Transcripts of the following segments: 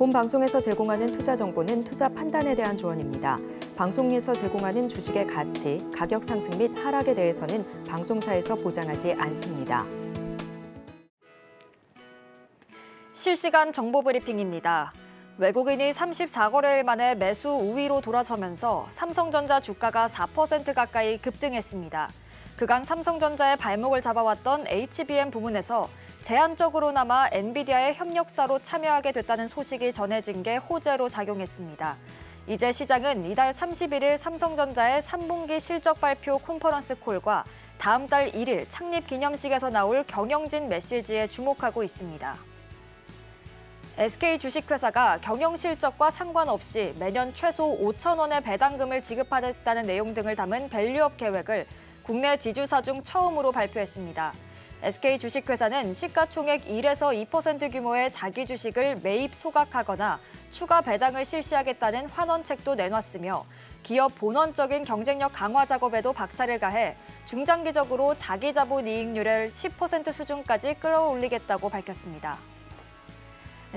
본 방송에서 제공하는 투자 정보는 투자 판단에 대한 조언입니다. 방송에서 제공하는 주식의 가치, 가격 상승 및 하락에 대해서는 방송사에서 보장하지 않습니다. 실시간 정보 브리핑입니다. 외국인이 34거래일 만에 매수 우위로 돌아서면서 삼성전자 주가가 4% 가까이 급등했습니다. 그간 삼성전자의 발목을 잡아왔던 HBM 부문에서 제한적으로나마 엔비디아의 협력사로 참여하게 됐다는 소식이 전해진 게 호재로 작용했습니다. 이제 시장은 이달 31일 삼성전자의 3분기 실적 발표 컨퍼런스 콜과 다음 달 1일 창립 기념식에서 나올 경영진 메시지에 주목하고 있습니다. SK 주식회사가 경영 실적과 상관없이 매년 최소 5천 원의 배당금을 지급하겠다는 내용 등을 담은 밸류업 계획을 국내 지주사 중 처음으로 발표했습니다. SK 주식회사는 시가총액 1에서 2% 규모의 자기 주식을 매입 소각하거나 추가 배당을 실시하겠다는 환원책도 내놨으며 기업 본원적인 경쟁력 강화 작업에도 박차를 가해 중장기적으로 자기 자본 이익률을 10% 수준까지 끌어올리겠다고 밝혔습니다.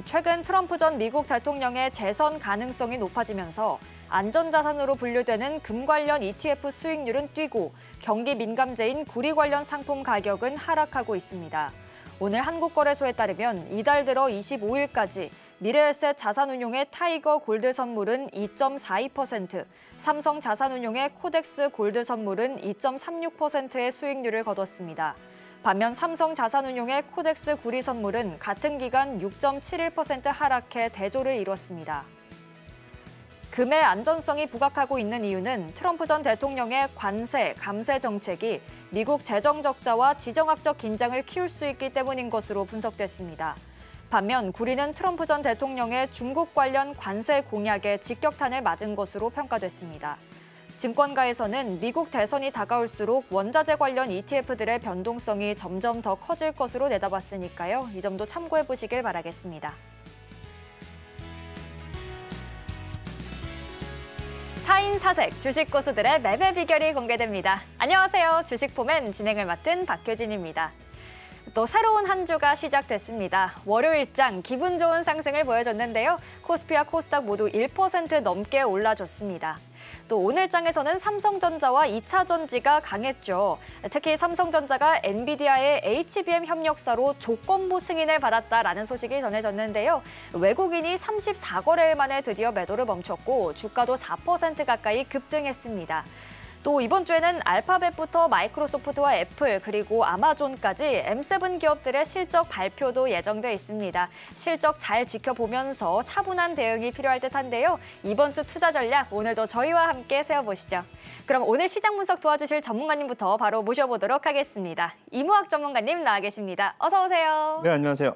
최근 트럼프 전 미국 대통령의 재선 가능성이 높아지면서 안전자산으로 분류되는 금 관련 ETF 수익률은 뛰고 경기 민감재인 구리 관련 상품 가격은 하락하고 있습니다. 오늘 한국거래소에 따르면 이달 들어 25일까지 미래에셋 자산운용의 타이거 골드 선물은 2.42%, 삼성 자산운용의 코덱스 골드 선물은 2.36%의 수익률을 거뒀습니다. 반면 삼성 자산운용의 코덱스 구리 선물은 같은 기간 6.71% 하락해 대조를 이뤘습니다. 금의 안전성이 부각하고 있는 이유는 트럼프 전 대통령의 관세, 감세 정책이 미국 재정 적자와 지정학적 긴장을 키울 수 있기 때문인 것으로 분석됐습니다. 반면 구리는 트럼프 전 대통령의 중국 관련 관세 공약에 직격탄을 맞은 것으로 평가됐습니다. 증권가에서는 미국 대선이 다가올수록 원자재 관련 ETF들의 변동성이 점점 더 커질 것으로 내다봤으니까요. 이 점도 참고해 보시길 바라겠습니다. 4인 4색 주식 고수들의 매매 비결이 공개됩니다. 안녕하세요. 주식포맨 진행을 맡은 박효진입니다. 또 새로운 한 주가 시작됐습니다. 월요일장 기분 좋은 상승을 보여줬는데요. 코스피와 코스닥 모두 1% 넘게 올라줬습니다. 또 오늘 장에서는 삼성전자와 2차전지가 강했죠. 특히 삼성전자가 엔비디아의 HBM 협력사로 조건부 승인을 받았다라는 소식이 전해졌는데요. 외국인이 34거래일 만에 드디어 매도를 멈췄고 주가도 4% 가까이 급등했습니다. 또 이번 주에는 알파벳부터 마이크로소프트와 애플 그리고 아마존까지 M7 기업들의 실적 발표도 예정돼 있습니다. 실적 잘 지켜보면서 차분한 대응이 필요할 듯한데요. 이번 주 투자 전략 오늘도 저희와 함께 세워보시죠. 그럼 오늘 시장 분석 도와주실 전문가님부터 바로 모셔보도록 하겠습니다. 이무학 전문가님 나와 계십니다. 어서 오세요. 네, 안녕하세요.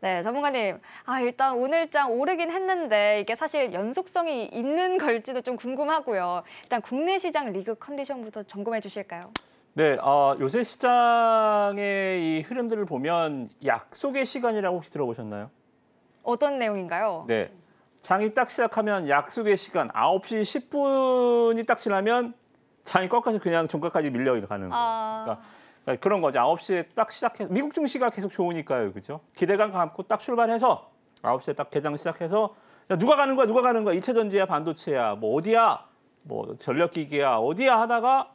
네, 전문가님. 아, 일단 오늘장 오르긴 했는데 이게 사실 연속성이 있는 걸지도 좀 궁금하고요. 일단 국내 시장 리그 컨디션부터 점검해 주실까요? 네, 어, 요새 시장의 이 흐름들을 보면 약속의 시간이라고 혹시 들어보셨나요? 어떤 내용인가요? 네. 장이 딱 시작하면 약속의 시간 9시 10분이 딱 지나면 장이 꺾어서 그냥 종가까지 밀려 가는 아. 거예요. 아... 그러니까 네, 그런 거죠. 9시에 딱 시작해 미국 증시가 계속 좋으니까요. 그죠? 기대감 갖고 딱 출발해서 9시에 딱 개장 시작해서 야, 누가 가는 거야? 누가 가는 거야? 이체 전지야, 반도체야, 뭐 어디야? 뭐 전력 기기야 어디야 하다가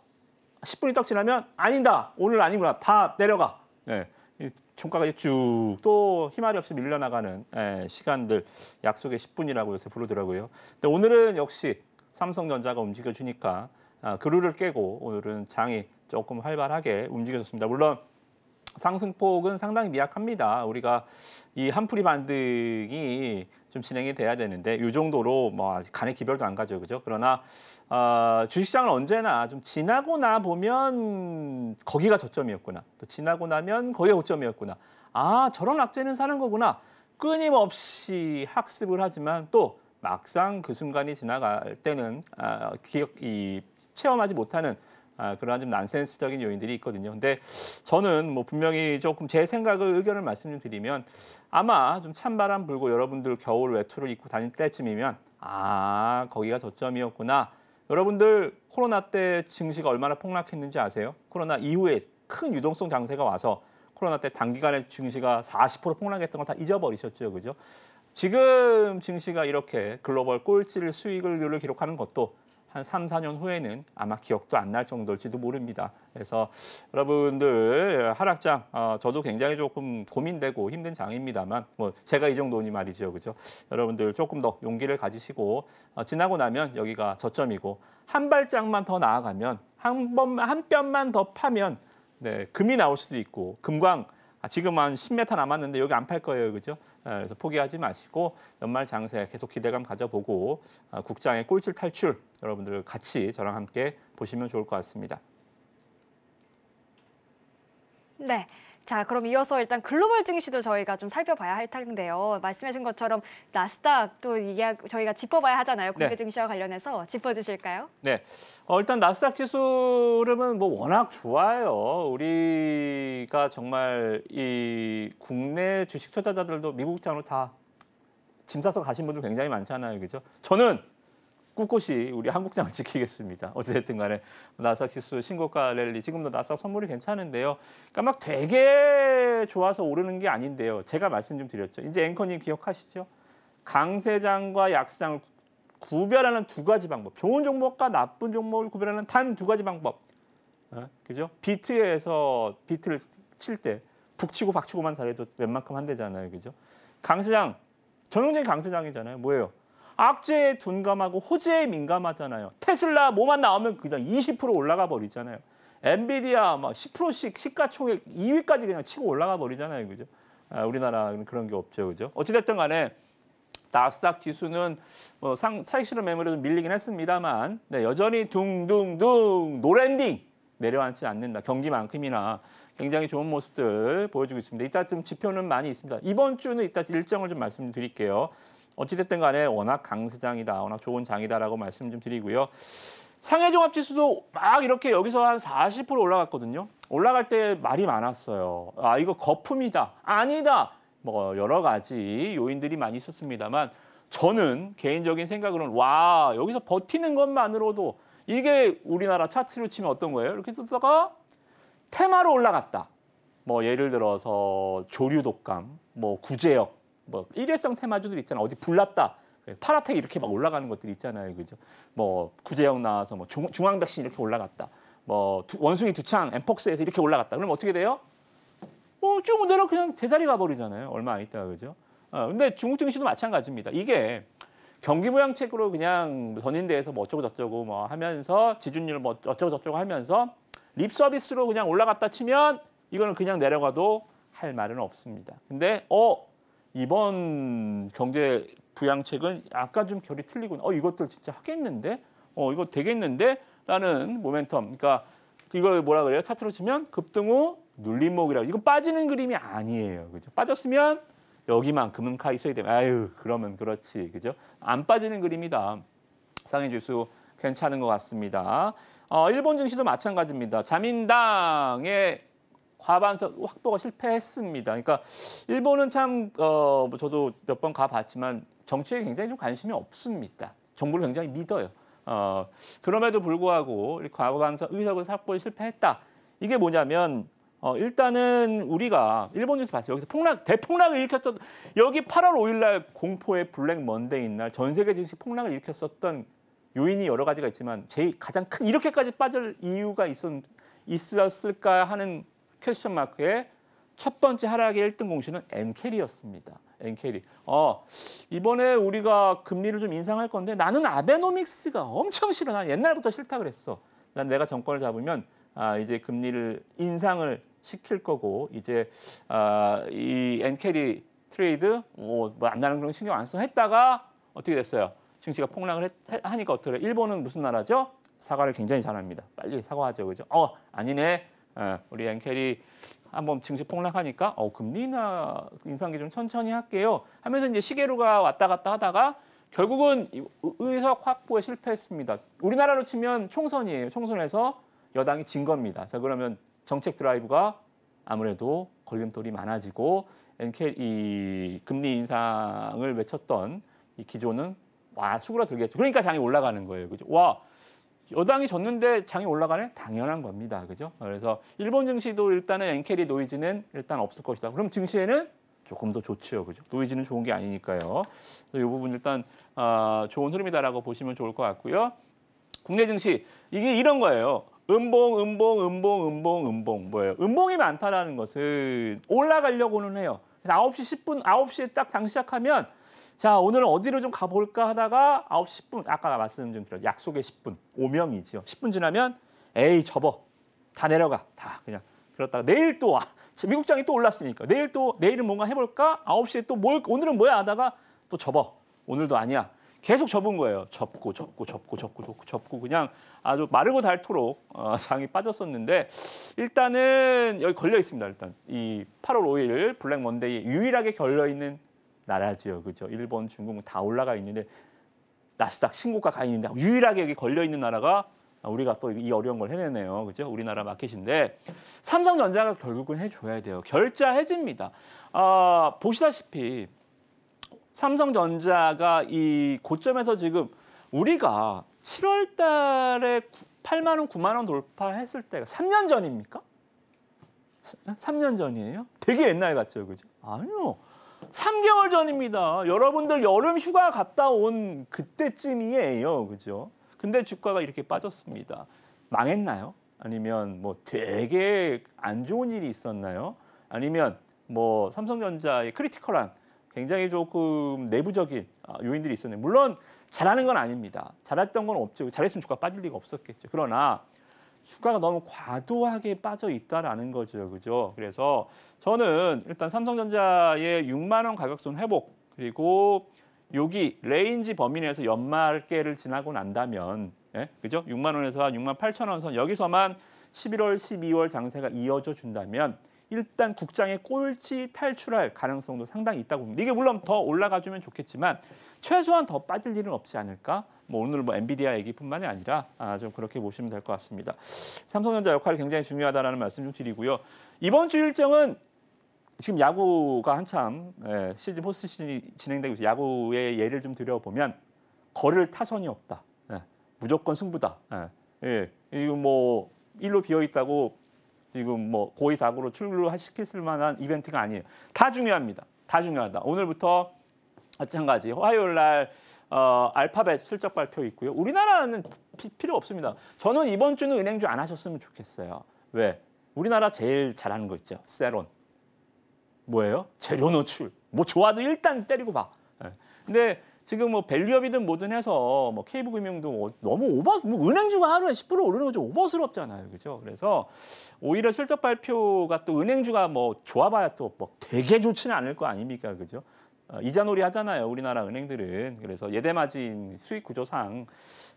10분이 딱 지나면 아니다. 오늘 아니구나. 다 내려가. 예. 네. 총 종가가 쭉또 희말이 없이 밀려나가는 예, 시간들 약속의 10분이라고 요새 부르더라고요. 근데 오늘은 역시 삼성전자가 움직여주니까 아, 그루를 깨고 오늘은 장이 조금 활발하게 움직여졌습니다. 물론 상승폭은 상당히 미약합니다. 우리가 이 한풀이 반등이 좀 진행이 돼야 되는데 이 정도로 뭐 간의 기별도 안 가죠, 그죠? 그러나 어, 주식시장은 언제나 좀 지나고 나 보면 거기가 저점이었구나, 또 지나고 나면 거기가 고점이었구나. 아 저런 악재는 사는 거구나. 끊임없이 학습을 하지만 또 막상 그 순간이 지나갈 때는 아, 기억 이 체험하지 못하는 아, 그러한 좀 난센스적인 요인들이 있거든요. 근데 저는 뭐 분명히 조금 제 생각을 의견을 말씀을 드리면 아마 좀 찬바람 불고 여러분들 겨울 외투를 입고 다닐 때쯤이면 아 거기가 저점이었구나. 여러분들 코로나 때 증시가 얼마나 폭락했는지 아세요? 코로나 이후에 큰 유동성 장세가 와서 코로나 때 단기간에 증시가 40% 폭락했던 걸 다 잊어버리셨죠, 그죠? 지금 증시가 이렇게 글로벌 꼴찌를 수익을 기록하는 것도 한 3, 4년 후에는 아마 기억도 안 날 정도일지도 모릅니다. 그래서 여러분들 하락장 어, 저도 굉장히 조금 고민되고 힘든 장입니다만 뭐 제가 이 정도니 말이죠. 그죠? 여러분들 조금 더 용기를 가지시고 어, 지나고 나면 여기가 저점이고 한 발짝만 더 나아가면 한 번 한 뼘만 더 파면 네, 금이 나올 수도 있고 금광 아, 지금 한 10m 남았는데 여기 안 팔 거예요. 그죠? 아, 그래서 포기하지 마시고 연말 장세 계속 기대감 가져보고 아, 국장의 꼴찌 탈출 여러분들 같이 저랑 함께 보시면 좋을 것 같습니다. 네. 자, 그럼 이어서 일단 글로벌 증시도 저희가 좀 살펴봐야 할 텐데요. 말씀하신 것처럼 나스닥 또 이게 저희가 짚어봐야 하잖아요. 국내 네. 증시와 관련해서 짚어주실까요? 네, 어, 일단 나스닥 지수 흐름은 뭐 워낙 좋아요. 우리가 정말 이 국내 주식 투자자들도 미국 장으로 다짐 싸서 가신 분들 굉장히 많잖아요, 그죠? 저는 꿋꿋이 우리 한국장을 지키겠습니다. 어쨌든 간에 나사 지수 신고가 랠리 지금도 나사 선물이 괜찮은데요. 그러니까 막 되게 좋아서 오르는 게 아닌데요. 제가 말씀 좀 드렸죠. 이제 앵커님 기억하시죠? 강세장과 약세장을 구별하는 두 가지 방법. 좋은 종목과 나쁜 종목을 구별하는 단 두 가지 방법. 어? 그죠? 비트에서 비트를 칠 때 북치고 박치고만 잘해도 웬만큼 한대잖아요. 그죠? 강세장 전형적인 강세장이잖아요. 뭐예요? 악재에 둔감하고 호재에 민감하잖아요. 테슬라 뭐만 나오면 그냥 20% 올라가 버리잖아요. 엔비디아 막 10%씩 시가총액 2위까지 그냥 치고 올라가 버리잖아요. 그죠? 아, 우리나라는 그런 게 없죠. 그죠? 어찌됐든 간에 나스닥 지수는 뭐 상, 차익 실험 매물에도 밀리긴 했습니다만 네, 여전히 둥둥둥 노랜딩 내려앉지 않는다. 경기만큼이나 굉장히 좋은 모습들 보여주고 있습니다. 이따쯤 지표는 많이 있습니다. 이번 주는 이따 일정을 좀 말씀드릴게요. 어찌됐든 간에 워낙 강세장이다, 워낙 좋은 장이다라고 말씀 좀 드리고요. 상해 종합지수도 막 이렇게 여기서 한 40% 올라갔거든요. 올라갈 때 말이 많았어요. 아 이거 거품이다, 아니다, 뭐 여러 가지 요인들이 많이 있었습니다만 저는 개인적인 생각으로는 와 여기서 버티는 것만으로도 이게 우리나라 차트로 치면 어떤 거예요? 이렇게 썼다가 테마로 올라갔다. 뭐 예를 들어서 조류 독감, 뭐 구제역 뭐 일회성 테마주들 있잖아. 어디 불났다. 파라텍 이렇게 막 올라가는 것들 있잖아요. 그죠? 뭐 구제형 나와서 뭐 중, 앙백신 이렇게 올라갔다. 뭐 두, 원숭이 두창 엠폭스에서 이렇게 올라갔다. 그럼 어떻게 돼요? 어, 쭉 내려 그냥 제자리 가버리잖아요. 얼마 안 있다가 그죠? 어, 근데 중국 증시도 마찬가지입니다. 이게 경기 모양책으로 그냥 전인대에서 뭐 어쩌고 저쩌고 뭐 하면서 지준율 뭐 어쩌고 저쩌고 하면서 립 서비스로 그냥 올라갔다 치면 이거는 그냥 내려가도 할 말은 없습니다. 근데 어 이번 경제 부양책은 아까 좀 결이 틀리고어 이것들 진짜 하겠는데? 어 이거 되겠는데? 라는 모멘텀. 그러니까 이걸 뭐라 그래요? 차트로 치면 급등후 눌림목이라고. 이거 빠지는 그림이 아니에요. 그죠? 빠졌으면 여기만큼은 가 있어야 되면 아유 그러면 그렇지. 그죠? 안 빠지는 그림이다. 상해 지수 괜찮은 것 같습니다. 어, 일본 증시도 마찬가지입니다. 자민당의 과반석 확보가 실패했습니다. 그러니까 일본은 참 어, 뭐 저도 몇 번 가봤지만 정치에 굉장히 좀 관심이 없습니다. 정부를 굉장히 믿어요. 어, 그럼에도 불구하고 과반석 의석을 확보에 실패했다. 이게 뭐냐면 어, 일단은 우리가 일본 뉴스 봤어요. 여기서 폭락, 대폭락을 일으켰던 여기 8월 5일 날 공포의 블랙 먼데이 날 전 세계 증시 폭락을 일으켰었던 요인이 여러 가지가 있지만 제일 가장 큰 이렇게까지 빠질 이유가 있었, 있었을까 하는 퀘스천 마크의 첫 번째 하락의 1등 공신은 엔캐리였습니다. 엔캐리. 어, 이번에 우리가 금리를 좀 인상할 건데 나는 아베노믹스가 엄청 싫어. 난 옛날부터 싫다 그랬어. 난 내가 정권을 잡으면 아, 이제 금리를 인상을 시킬 거고 이제 아, 이 엔캐리 트레이드 뭐안 뭐 나는 그런 신경 안써 했다가 어떻게 됐어요? 증시가 폭락을 했, 하니까 어떻게 일본은 무슨 나라죠? 사과를 굉장히 잘합니다. 빨리 사과하죠, 그죠? 어, 아니네. 예, 우리 엔켈이 한번 증시 폭락하니까 어, 금리 나 인상기 좀 천천히 할게요 하면서 이제 시계로가 왔다 갔다 하다가 결국은 의석 확보에 실패했습니다. 우리나라로 치면 총선이에요. 총선에서 여당이 진 겁니다. 자 그러면 정책 드라이브가 아무래도 걸림돌이 많아지고 엔켈 이 금리 인상을 외쳤던 이 기조는 와 수그러들겠죠. 그러니까 장이 올라가는 거예요. 그죠? 와 여당이 졌는데 장이 올라가는 당연한 겁니다. 그죠? 그래서 일본 증시도 일단은 엔캐리 노이즈는 일단 없을 것이다. 그럼 증시에는 조금 더 좋지요. 그죠? 노이즈는 좋은 게 아니니까요. 그래서 이 부분 일단 아, 좋은 흐름이다라고 보시면 좋을 것 같고요. 국내 증시 이게 이런 거예요. 음봉, 음봉, 음봉, 음봉, 음봉 뭐예요? 음봉이 많다라는 것은 올라가려고는 해요. 그래서 9시 10분, 9시에 딱 장 시작하면 자, 오늘 은 어디로 좀 가볼까 하다가 9시 10분, 아까 말씀드린 약속의 10분, 오명이지요. 10분 지나면 에이, 접어. 다 내려가. 다 그냥 그렇다가 내일 또 와. 미국장이 또 올랐으니까 내일 또 내일은 뭔가 해볼까? 9시에 또 뭘 오늘은 뭐야 하다가 또 접어. 오늘도 아니야. 계속 접은 거예요. 접고 접고 접고 접고 접고 접고 그냥 아주 마르고 닳도록 어, 장이 빠졌었는데 일단은 여기 걸려 있습니다. 일단 이 8월 5일 블랙 먼데이 유일하게 걸려 있는 나라지요. 그죠? 일본, 중국 다 올라가 있는데 나스닥 신고가 가 있는데 유일하게 여기 걸려 있는 나라가 우리가 또 이 어려운 걸 해내네요. 그죠? 우리나라 마켓인데 삼성전자가 결국은 해줘야 돼요. 결자해집니다. 아, 보시다시피 삼성전자가 이 고점에서 지금 우리가 7월 달에 8만 원, 9만 원 돌파했을 때가 3년 전입니까? 3년 전이에요? 되게 옛날 같죠, 그죠? 아니요. 3개월 전입니다. 여러분들 여름 휴가 갔다 온 그때쯤이에요. 그죠? 근데 주가가 이렇게 빠졌습니다. 망했나요? 아니면 뭐 되게 안 좋은 일이 있었나요? 아니면 뭐 삼성전자의 크리티컬한 굉장히 조금 내부적인 아, 요인들이 있었네요. 물론 잘하는 건 아닙니다. 잘했던 건 없죠. 잘했으면 주가 빠질 리가 없었겠죠. 그러나 주가가 너무 과도하게 빠져 있다라는 거죠. 그죠? 그래서 저는 일단 삼성전자의 6만 원 가격선 회복 그리고 여기 레인지 범위 내에서 연말계를 지나고 난다면 예? 그죠? 6만 원에서 6만 8천 원 선 여기서만 11월, 12월 장세가 이어져 준다면 일단 국장의 꼴찌 탈출할 가능성도 상당히 있다고 봅니다. 이게 물론 더 올라가주면 좋겠지만 최소한 더 빠질 일은 없지 않을까? 뭐 오늘 뭐 엔비디아 얘기뿐만이 아니라 아, 좀 그렇게 보시면 될 것 같습니다. 삼성전자 역할이 굉장히 중요하다는 말씀 좀 드리고요. 이번 주 일정은 지금 야구가 한참 예, 시즌 포스트 시즌이 진행되고 있어 야구의 예를 좀 들여보면 거를 타선이 없다. 예, 무조건 승부다. 예, 예, 이거 뭐 일로 비어 있다고 지금 뭐 고의 사고로 출루시켰을 만한 이벤트가 아니에요. 다 중요합니다. 다 중요하다. 오늘부터 마찬가지 화요일 날 어, 알파벳 실적 발표 있고요. 우리나라는 피, 필요 없습니다. 저는 이번 주는 은행주 안 하셨으면 좋겠어요. 왜? 우리나라 제일 잘하는 거 있죠. 세론. 뭐예요? 재료 노출. 뭐 좋아도 일단 때리고 봐. 예. 근데 지금 뭐 밸류업이든 뭐든 해서 뭐케이 b 금융도 어, 너무 오버 뭐 은행주가 하루에 10% 오르는 거좀 오버스럽잖아요. 그죠? 그래서 오히려 실적 발표가 또 은행주가 뭐 좋아 봐야 또뭐 되게 좋지는 않을 거 아닙니까? 그죠? 어, 이자놀이 하잖아요. 우리나라 은행들은. 그래서 예대마진 수익 구조상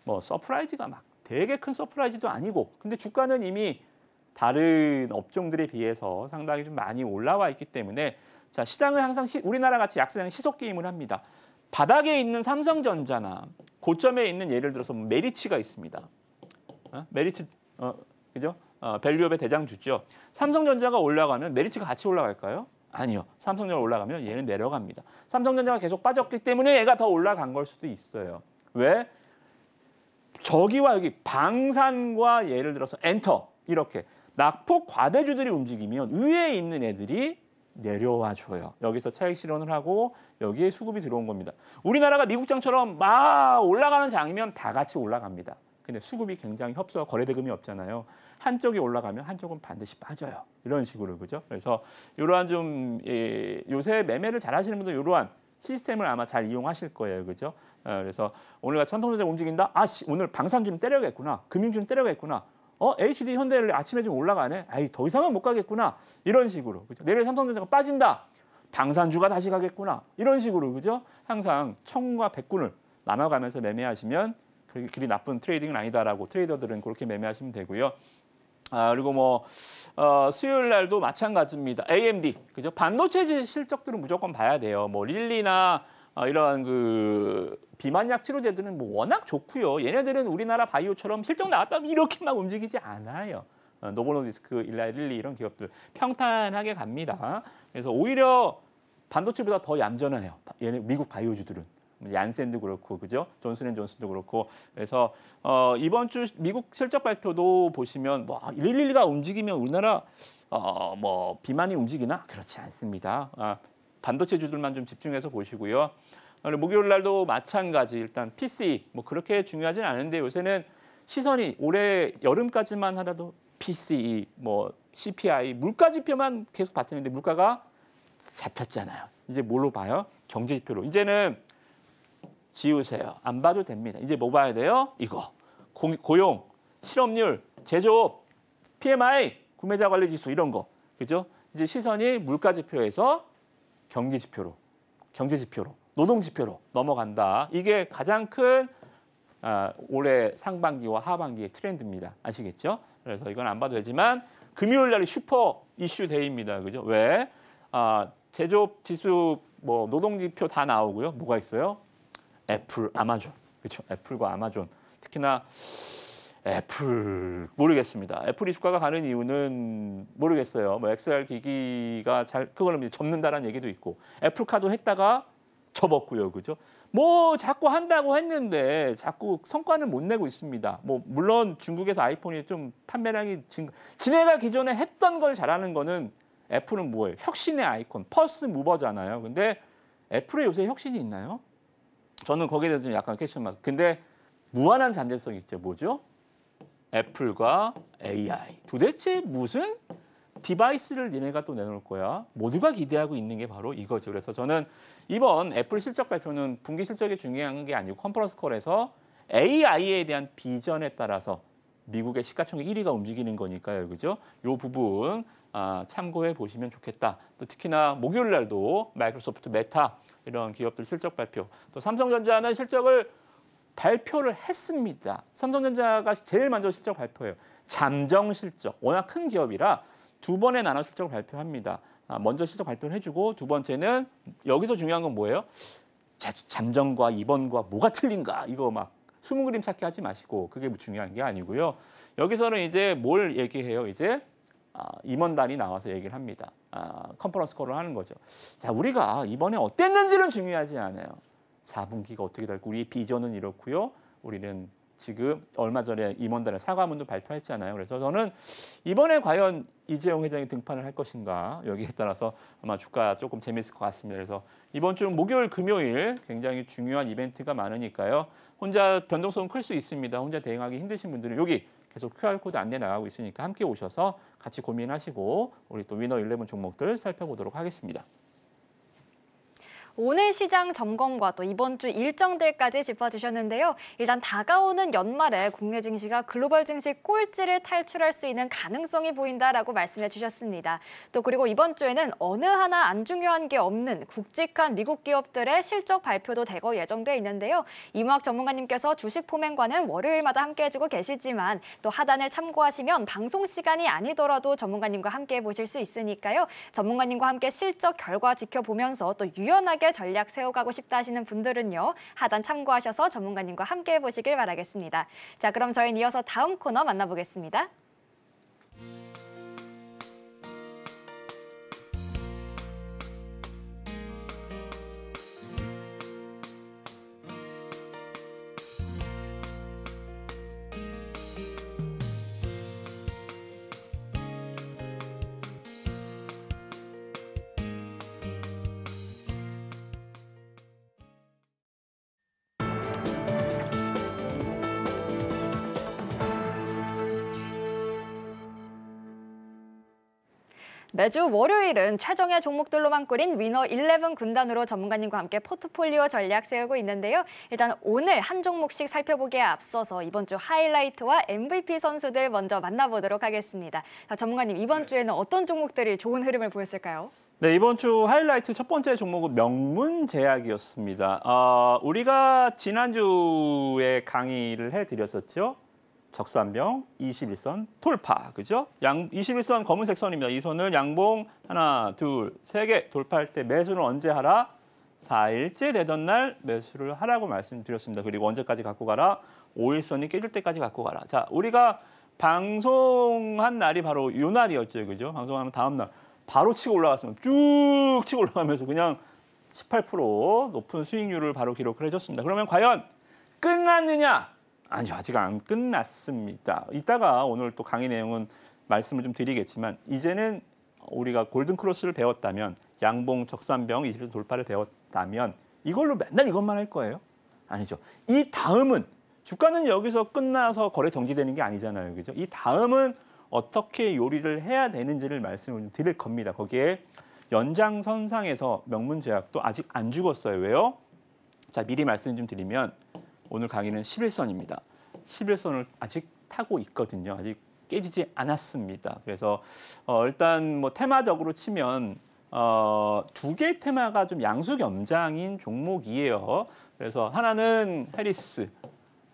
뭐 서프라이즈가 막 되게 큰 서프라이즈도 아니고 근데 주가는 이미 다른 업종들에 비해서 상당히 좀 많이 올라와 있기 때문에 자 시장은 항상 시, 우리나라 같이 약세장 시속 게임을 합니다. 바닥에 있는 삼성전자나 고점에 있는 예를 들어서 뭐 메리츠가 있습니다. 어? 메리츠 어, 그죠? 어, 밸류업의 대장주죠. 삼성전자가 올라가면 메리츠가 같이 올라갈까요? 아니요. 삼성전자 올라가면 얘는 내려갑니다. 삼성전자가 계속 빠졌기 때문에 얘가 더 올라간 걸 수도 있어요. 왜? 저기와 여기 방산과 예를 들어서 엔터 이렇게 낙폭 과대주들이 움직이면 위에 있는 애들이 내려와 줘요. 여기서 차익 실현을 하고 여기에 수급이 들어온 겁니다. 우리나라가 미국장처럼 막 올라가는 장이면 다 같이 올라갑니다. 근데 수급이 굉장히 협소하고 거래대금이 없잖아요. 한쪽이 올라가면 한쪽은 반드시 빠져요. 이런 식으로 그죠? 그래서 이러한 좀 예, 요새 매매를 잘하시는 분들 이러한 시스템을 아마 잘 이용하실 거예요. 그죠? 어, 그래서 오늘 같이 삼성전자 움직인다. 아, 씨, 오늘 방산주는 때려야겠구나. 금융주는 때려야겠구나. 어, HD 현대를 아침에 좀 올라가네. 아이, 더 이상은 못 가겠구나. 이런 식으로. 그죠? 내일 삼성전자가 빠진다. 방산주가 다시 가겠구나. 이런 식으로. 그죠? 항상 청과 백군을 나눠가면서 매매하시면 그리 나쁜 트레이딩은 아니다라고 트레이더들은 그렇게 매매하시면 되고요. 아, 그리고 뭐 어, 수요일 날도 마찬가지입니다. AMD 그죠? 반도체 실적들은 무조건 봐야 돼요. 뭐 릴리나 어, 이런 그 비만약 치료제들은 뭐 워낙 좋고요. 얘네들은 우리나라 바이오처럼 실적 나왔다면 이렇게 막 움직이지 않아요. 어, 노보노디스크, 일라 이 릴리 이런 기업들 평탄하게 갑니다. 그래서 오히려 반도체보다 더 얌전해요. 얘네 미국 바이오주들은. 뭐 얀센도 그렇고 그죠? 존슨앤존슨도 그렇고 그래서 어, 이번 주 미국 실적 발표도 보시면 뭐일일2가 움직이면 우리나라 어, 뭐 비만이 움직이나 그렇지 않습니다. 아, 반도체주들만 좀 집중해서 보시고요. 목요일 날도 마찬가지 일단 PC 뭐 그렇게 중요하진 않은데 요새는 시선이 올해 여름까지만 하더라도 뭐 p c 뭐 CPI 물가 지표만 계속 봤었는데 물가가 잡혔잖아요. 이제 뭘로 봐요? 경제 지표로. 이제는 지우세요. 안 봐도 됩니다. 이제 뭐 봐야 돼요? 이거. 고용, 실업률, 제조업, PMI, 구매자 관리 지수 이런 거. 그죠? 이제 시선이 물가 지표에서 경기 지표로, 경제 지표로, 노동 지표로 넘어간다. 이게 가장 큰 아, 올해 상반기와 하반기의 트렌드입니다. 아시겠죠? 그래서 이건 안 봐도 되지만 금요일 날이 슈퍼 이슈 데이입니다. 그죠? 왜? 아, 제조업 지수 뭐 노동 지표 다 나오고요. 뭐가 있어요? 애플, 아마존. 그렇죠. 애플과 아마존. 특히나 애플 모르겠습니다. 애플이 주가가 가는 이유는 모르겠어요. 뭐 XR 기기가 잘 그거는 접는다라는 얘기도 있고 애플카도 했다가 접었고요. 그죠? 뭐 자꾸 한다고 했는데 자꾸 성과는 못 내고 있습니다. 뭐 물론 중국에서 아이폰이 좀 판매량이 증 지네가 기존에 했던 걸 잘하는 거는 애플은 뭐예요? 혁신의 아이콘, 퍼스 무버잖아요. 근데 애플에 요새 혁신이 있나요? 저는 거기에 대해서 좀 약간 캐션마크. 근데 무한한 잠재성이 있죠. 뭐죠? 애플과 AI. 도대체 무슨 디바이스를 니네가 또 내놓을 거야. 모두가 기대하고 있는 게 바로 이거죠. 그래서 저는 이번 애플 실적 발표는 분기 실적이 중요한 게 아니고 컨퍼런스 콜에서 AI에 대한 비전에 따라서 미국의 시가총액 1위가 움직이는 거니까요. 그죠? 요 부분 아, 참고해 보시면 좋겠다. 또 특히나 목요일 날도 마이크로소프트, 메타 이런 기업들 실적 발표. 또 삼성전자는 실적을 발표를 했습니다. 삼성전자가 제일 먼저 실적 발표해요. 잠정 실적. 워낙 큰 기업이라 두 번에 나눠 실적을 발표합니다. 아, 먼저 실적 발표를 해주고 두 번째는 여기서 중요한 건 뭐예요? 잠정과 이번과 뭐가 틀린가 이거 막 숨은 그림 찾기 하지 마시고 그게 중요한 게 아니고요. 여기서는 이제 뭘 얘기해요? 이제 아, 임원단이 나와서 얘기를 합니다. 아, 컨퍼런스 콜을 하는 거죠. 자, 우리가 이번에 어땠는지는 중요하지 않아요. 4분기가 어떻게 될까? 우리 비전은 이렇고요. 우리는 지금 얼마 전에 임원단의 사과문도 발표했잖아요. 그래서 저는 이번에 과연 이재용 회장이 등판을 할 것인가 여기에 따라서 아마 주가 조금 재미있을 것 같습니다. 그래서 이번 주 목요일, 금요일 굉장히 중요한 이벤트가 많으니까요. 혼자 변동성은 클 수 있습니다. 혼자 대응하기 힘드신 분들은 여기 계속 QR코드 안내 나가고 있으니까 함께 오셔서 같이 고민하시고 우리 또 위너 11 종목들 살펴보도록 하겠습니다. 오늘 시장 점검과 또 이번 주 일정들까지 짚어주셨는데요. 일단 다가오는 연말에 국내 증시가 글로벌 증시 꼴찌를 탈출할 수 있는 가능성이 보인다라고 말씀해 주셨습니다. 또 그리고 이번 주에는 어느 하나 안 중요한 게 없는 굵직한 미국 기업들의 실적 발표도 대거 예정돼 있는데요. 이무학 전문가님께서 주식 포맨과는 월요일마다 함께해주고 계시지만 또 하단을 참고하시면 방송 시간이 아니더라도 전문가님과 함께 보실 수 있으니까요. 전문가님과 함께 실적 결과 지켜보면서 또 유연하게 함께 전략 세워가고 싶다 하시는 분들은요. 하단 참고하셔서 전문가님과 함께 해보시길 바라겠습니다. 자, 그럼 저희는 이어서 다음 코너 만나보겠습니다. 매주 월요일은 최정예 종목들로만 꾸린 위너 11 군단으로 전문가님과 함께 포트폴리오 전략 세우고 있는데요. 일단 오늘 한 종목씩 살펴보기에 앞서서 이번 주 하이라이트와 MVP 선수들 먼저 만나보도록 하겠습니다. 자, 전문가님 이번 네. 주에는 어떤 종목들이 좋은 흐름을 보였을까요? 네, 이번 주 하이라이트 첫 번째 종목은 명문제약이었습니다. 어, 아, 우리가 지난주에 강의를 해드렸었죠. 적산병 21선 돌파. 그죠? 양 21선 검은색 선입니다. 이 선을 양봉 하나, 둘, 세 개 돌파할 때 매수는 언제 하라? 4일째 되던 날 매수를 하라고 말씀드렸습니다. 그리고 언제까지 갖고 가라? 5일선이 깨질 때까지 갖고 가라. 자, 우리가 방송한 날이 바로 요 날이었죠. 그죠? 방송하는 다음 날 바로 치고 올라갔으면 쭉 치고 올라가면서 그냥 18% 높은 수익률을 바로 기록을 해줬습니다. 그러면 과연 끝났느냐? 아니요, 아직 안 끝났습니다. 이따가 오늘 또 강의 내용은 말씀을 좀 드리겠지만 이제는 우리가 골든 크로스를 배웠다면 양봉 적산병 이0일 돌파를 배웠다면 이걸로 맨날 이것만 할 거예요? 아니죠. 이 다음은 주가는 여기서 끝나서 거래 정지되는 게 아니잖아요. 그죠? 이 다음은 어떻게 요리를 해야 되는지를 말씀을 드릴 겁니다. 거기에 연장선상에서 명문 제약도 아직 안 죽었어요. 왜요? 자, 미리 말씀 좀 드리면 오늘 강의는 11선입니다. 11선을 아직 타고 있거든요. 아직 깨지지 않았습니다. 그래서 어, 일단 뭐 테마적으로 치면 어, 두개 테마가 좀 양수겸장인 종목이에요. 그래서 하나는 해리스,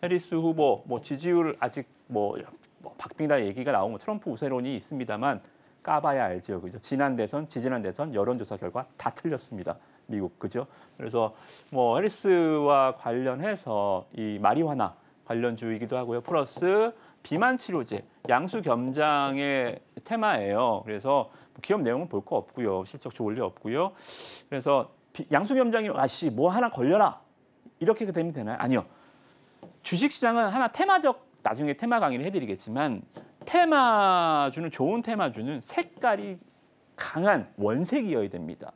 해리스 후보 뭐 지지율 아직 뭐, 뭐 박빙다 얘기가 나오면 뭐 트럼프 우세론이 있습니다만 까봐야 알죠. 그죠? 지난 대선, 지지난 대선 여론조사 결과 다 틀렸습니다. 미국 그죠? 그래서 뭐 헬스와 관련해서 이 마리화나 관련주이기도 하고요. 플러스 비만 치료제, 양수 겸장의 테마예요. 그래서 뭐 기업 내용은 볼 거 없고요. 실적 좋을 리 없고요. 그래서 양수 겸장이 아씨 뭐 하나 걸려라 이렇게 되면 되나요? 아니요. 주식시장은 하나 테마적 나중에 테마 강의를 해드리겠지만 테마주는 좋은 테마주는 색깔이 강한 원색이어야 됩니다.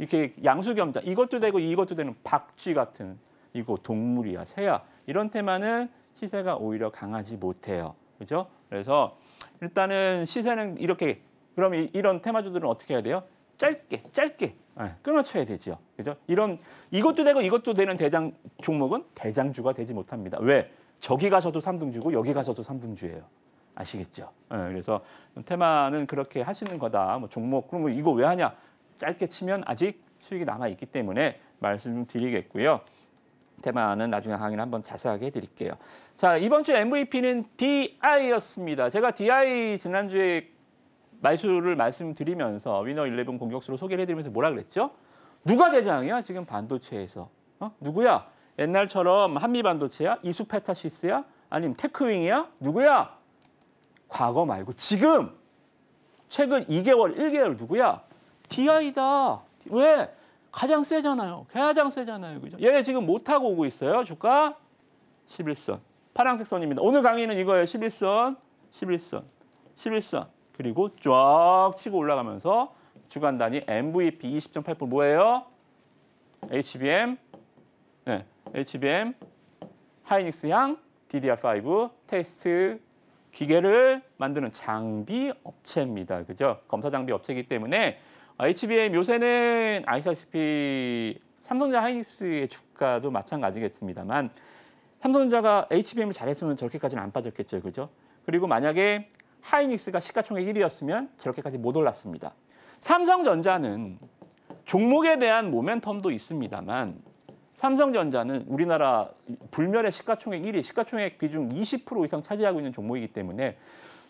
이렇게 양수겸자 이것도 되고 이것도 되는 박쥐 같은 이거 동물이야 새야 이런 테마는 시세가 오히려 강하지 못해요. 그죠 그래서 일단은 시세는 이렇게 그럼 이, 이런 테마주들은 어떻게 해야 돼요? 짧게 짧게 예, 끊어쳐야 되죠. 그죠? 이런 이것도 되고 이것도 되는 대장 종목은 대장주가 되지 못합니다. 왜? 저기 가서도 삼등주고 여기 가서도 삼등주예요 아시겠죠? 네, 그래서 테마는 그렇게 하시는 거다. 뭐 종목 그럼 뭐 이거 왜 하냐? 짧게 치면 아직 수익이 남아 있기 때문에 말씀드리겠고요. 테마는 나중에 강의를 한번 자세하게 해드릴게요. 자 이번 주 MVP는 DI였습니다. 제가 DI 지난주에 말수를 말씀드리면서 위너 11 공격수로 소개를 해드리면서 뭐라 그랬죠? 누가 대장이야 지금 반도체에서? 어? 누구야? 옛날처럼 한미 반도체야? 이수 페타시스야? 아니면 테크윙이야? 누구야? 과거 말고 지금 최근 2개월, 1개월 누구야? DI다. 왜? 가장 세잖아요. 가장 세잖아요. 그죠? 얘 지금 못하고 오고 있어요. 주가 11선. 파란색 선입니다. 오늘 강의는 이거예요. 11선, 11선, 11선. 그리고 쫙 치고 올라가면서 주간 단위 MVP 20.8% 뭐예요? HBM, 네, HBM, 하이닉스 향, DDR5, 테스트, 기계를 만드는 장비 업체입니다. 그죠? 검사 장비 업체이기 때문에 아, HBM 요새는 아시다시피 삼성전자 하이닉스의 주가도 마찬가지겠습니다만 삼성전자가 HBM을 잘했으면 저렇게까지는 안 빠졌겠죠. 그죠? 그리고 만약에 하이닉스가 시가총액 1위였으면 저렇게까지 못 올랐습니다. 삼성전자는 종목에 대한 모멘텀도 있습니다만 삼성전자는 우리나라 불멸의 시가총액 1위, 시가총액 비중 20% 이상 차지하고 있는 종목이기 때문에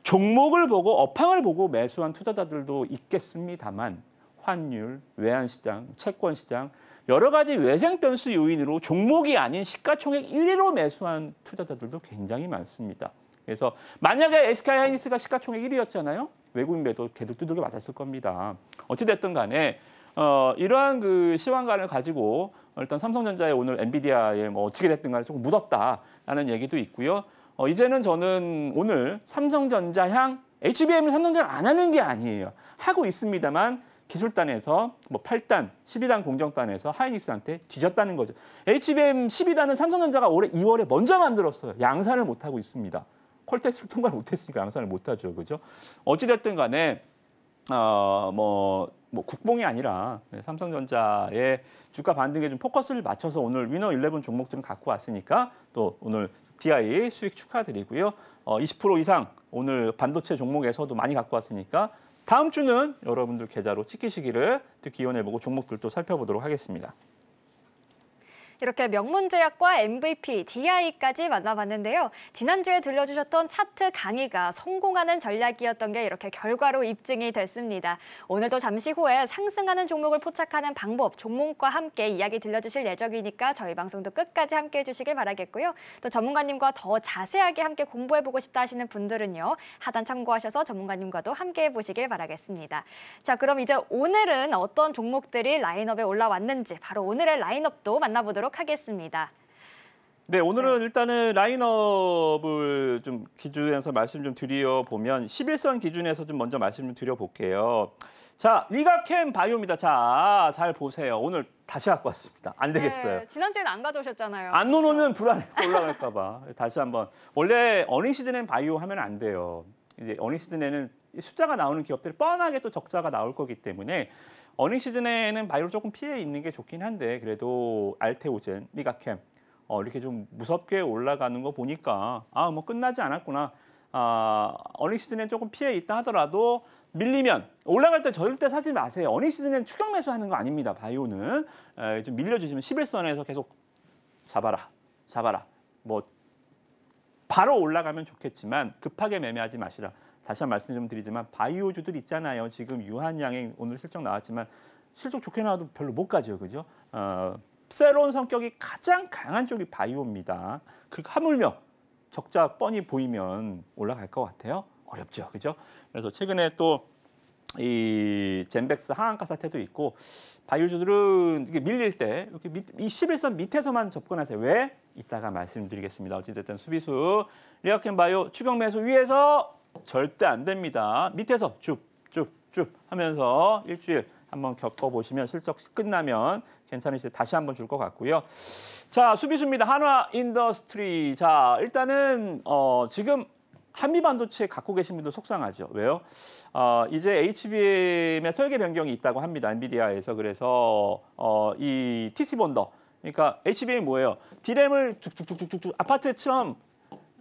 종목을 보고 업황을 보고 매수한 투자자들도 있겠습니다만 환율, 외환시장, 채권시장 여러 가지 외생 변수 요인으로 종목이 아닌 시가총액 1위로 매수한 투자자들도 굉장히 많습니다. 그래서 만약에 SK 하이닉스가 시가총액 1위였잖아요. 외국인 매도 계속 두들겨 맞았을 겁니다. 어찌됐든 간에 어, 이러한 그 시황관을 가지고 일단 삼성전자에 오늘 엔비디아에 뭐 어떻게 됐든 간에 조금 묻었다라는 얘기도 있고요. 어, 이제는 저는 오늘 삼성전자 향 HBM을 삼성전자 안 하는 게 아니에요. 하고 있습니다만 기술단에서 뭐 8단, 12단 공정단에서 하이닉스한테 뒤졌다는 거죠. HBM 12단은 삼성전자가 올해 2월에 먼저 만들었어요. 양산을 못하고 있습니다. 콜테스트를 통과를 못했으니까 양산을 못하죠. 그죠? 어찌됐든 간에 어, 뭐, 뭐 국뽕이 아니라 삼성전자의 주가 반등에 좀 포커스를 맞춰서 오늘 위너 11 종목들은 갖고 왔으니까 또 오늘 DI 수익 축하드리고요. 어, 20% 이상 오늘 반도체 종목에서도 많이 갖고 왔으니까 다음 주는 여러분들 계좌로 찍히시기를 기원해보고 종목들도 살펴보도록 하겠습니다. 이렇게 명문제약과 MVP, DI까지 만나봤는데요. 지난주에 들려주셨던 차트 강의가 성공하는 전략이었던 게 이렇게 결과로 입증이 됐습니다. 오늘도 잠시 후에 상승하는 종목을 포착하는 방법, 종목과 함께 이야기 들려주실 예정이니까 저희 방송도 끝까지 함께해 주시길 바라겠고요. 또 전문가님과 더 자세하게 함께 공부해보고 싶다 하시는 분들은요. 하단 참고하셔서 전문가님과도 함께해 보시길 바라겠습니다. 자, 그럼 이제 오늘은 어떤 종목들이 라인업에 올라왔는지 바로 오늘의 라인업도 만나보도록 보도록 하겠습니다. 네, 오늘은 일단은 라인업을 좀 기준에서 말씀 좀 드려보면 11선 기준에서 좀 먼저 말씀 좀 드려볼게요. 자, 리가캠 바이오입니다. 자, 잘 보세요. 오늘 다시 갖고 왔습니다. 안 네, 되겠어요. 네, 지난주에는 안 가져오셨잖아요. 안 놓으면 그렇죠? 불안해 올라갈까 봐. 다시 한번. 원래 어린 시즌엔 바이오 하면 안 돼요. 이제 어린 시즌에는 숫자가 나오는 기업들 뻔하게 또 적자가 나올 거기 때문에 어닝 시즌에는 바이로 조금 피해 있는 게 좋긴 한데 그래도 알테오젠, 미가캠 어, 이렇게 좀 무섭게 올라가는 거 보니까 아 뭐 끝나지 않았구나. 아, 어닝 시즌에 조금 피해 있다 하더라도 밀리면 올라갈 때 절대 사지 마세요. 어닝 시즌엔 추격 매수하는 거 아닙니다. 바이오는 에, 좀 밀려주시면 11선에서 계속 잡아라, 잡아라. 뭐 바로 올라가면 좋겠지만 급하게 매매하지 마시라. 다시 한 말씀 좀 드리지만 바이오주들 있잖아요. 지금 유한양행 오늘 실적 나왔지만 실적 좋게 나와도 별로 못 가죠. 그죠? 어, 새로운 성격이 가장 강한 쪽이 바이오입니다. 그 하물며 적자 뻔히 보이면 올라갈 것 같아요. 어렵죠. 그죠? 그래서 최근에 또 이 젠백스 하한가 사태도 있고 바이오주들은 이렇게 밀릴 때 이렇게 밑, 이 11선 밑에서만 접근하세요. 왜? 이따가 말씀드리겠습니다. 어쨌든 수비수 리어켄 바이오 추격 매수 위에서 절대 안 됩니다. 밑에서 쭉쭉쭉 하면서 일주일 한번 겪어보시면 실적 끝나면 괜찮으실 다시 한번 줄 것 같고요. 자, 수비수입니다. 한화 인더스트리. 자, 일단은 어, 지금 한미 반도체 갖고 계신 분들 속상하죠. 왜요? 어, 이제 HBM의 설계 변경이 있다고 합니다. 엔비디아에서 그래서 어, 이 TC 본더 그러니까 HBM이 뭐예요? 디램을 쭉쭉쭉쭉쭉 아파트처럼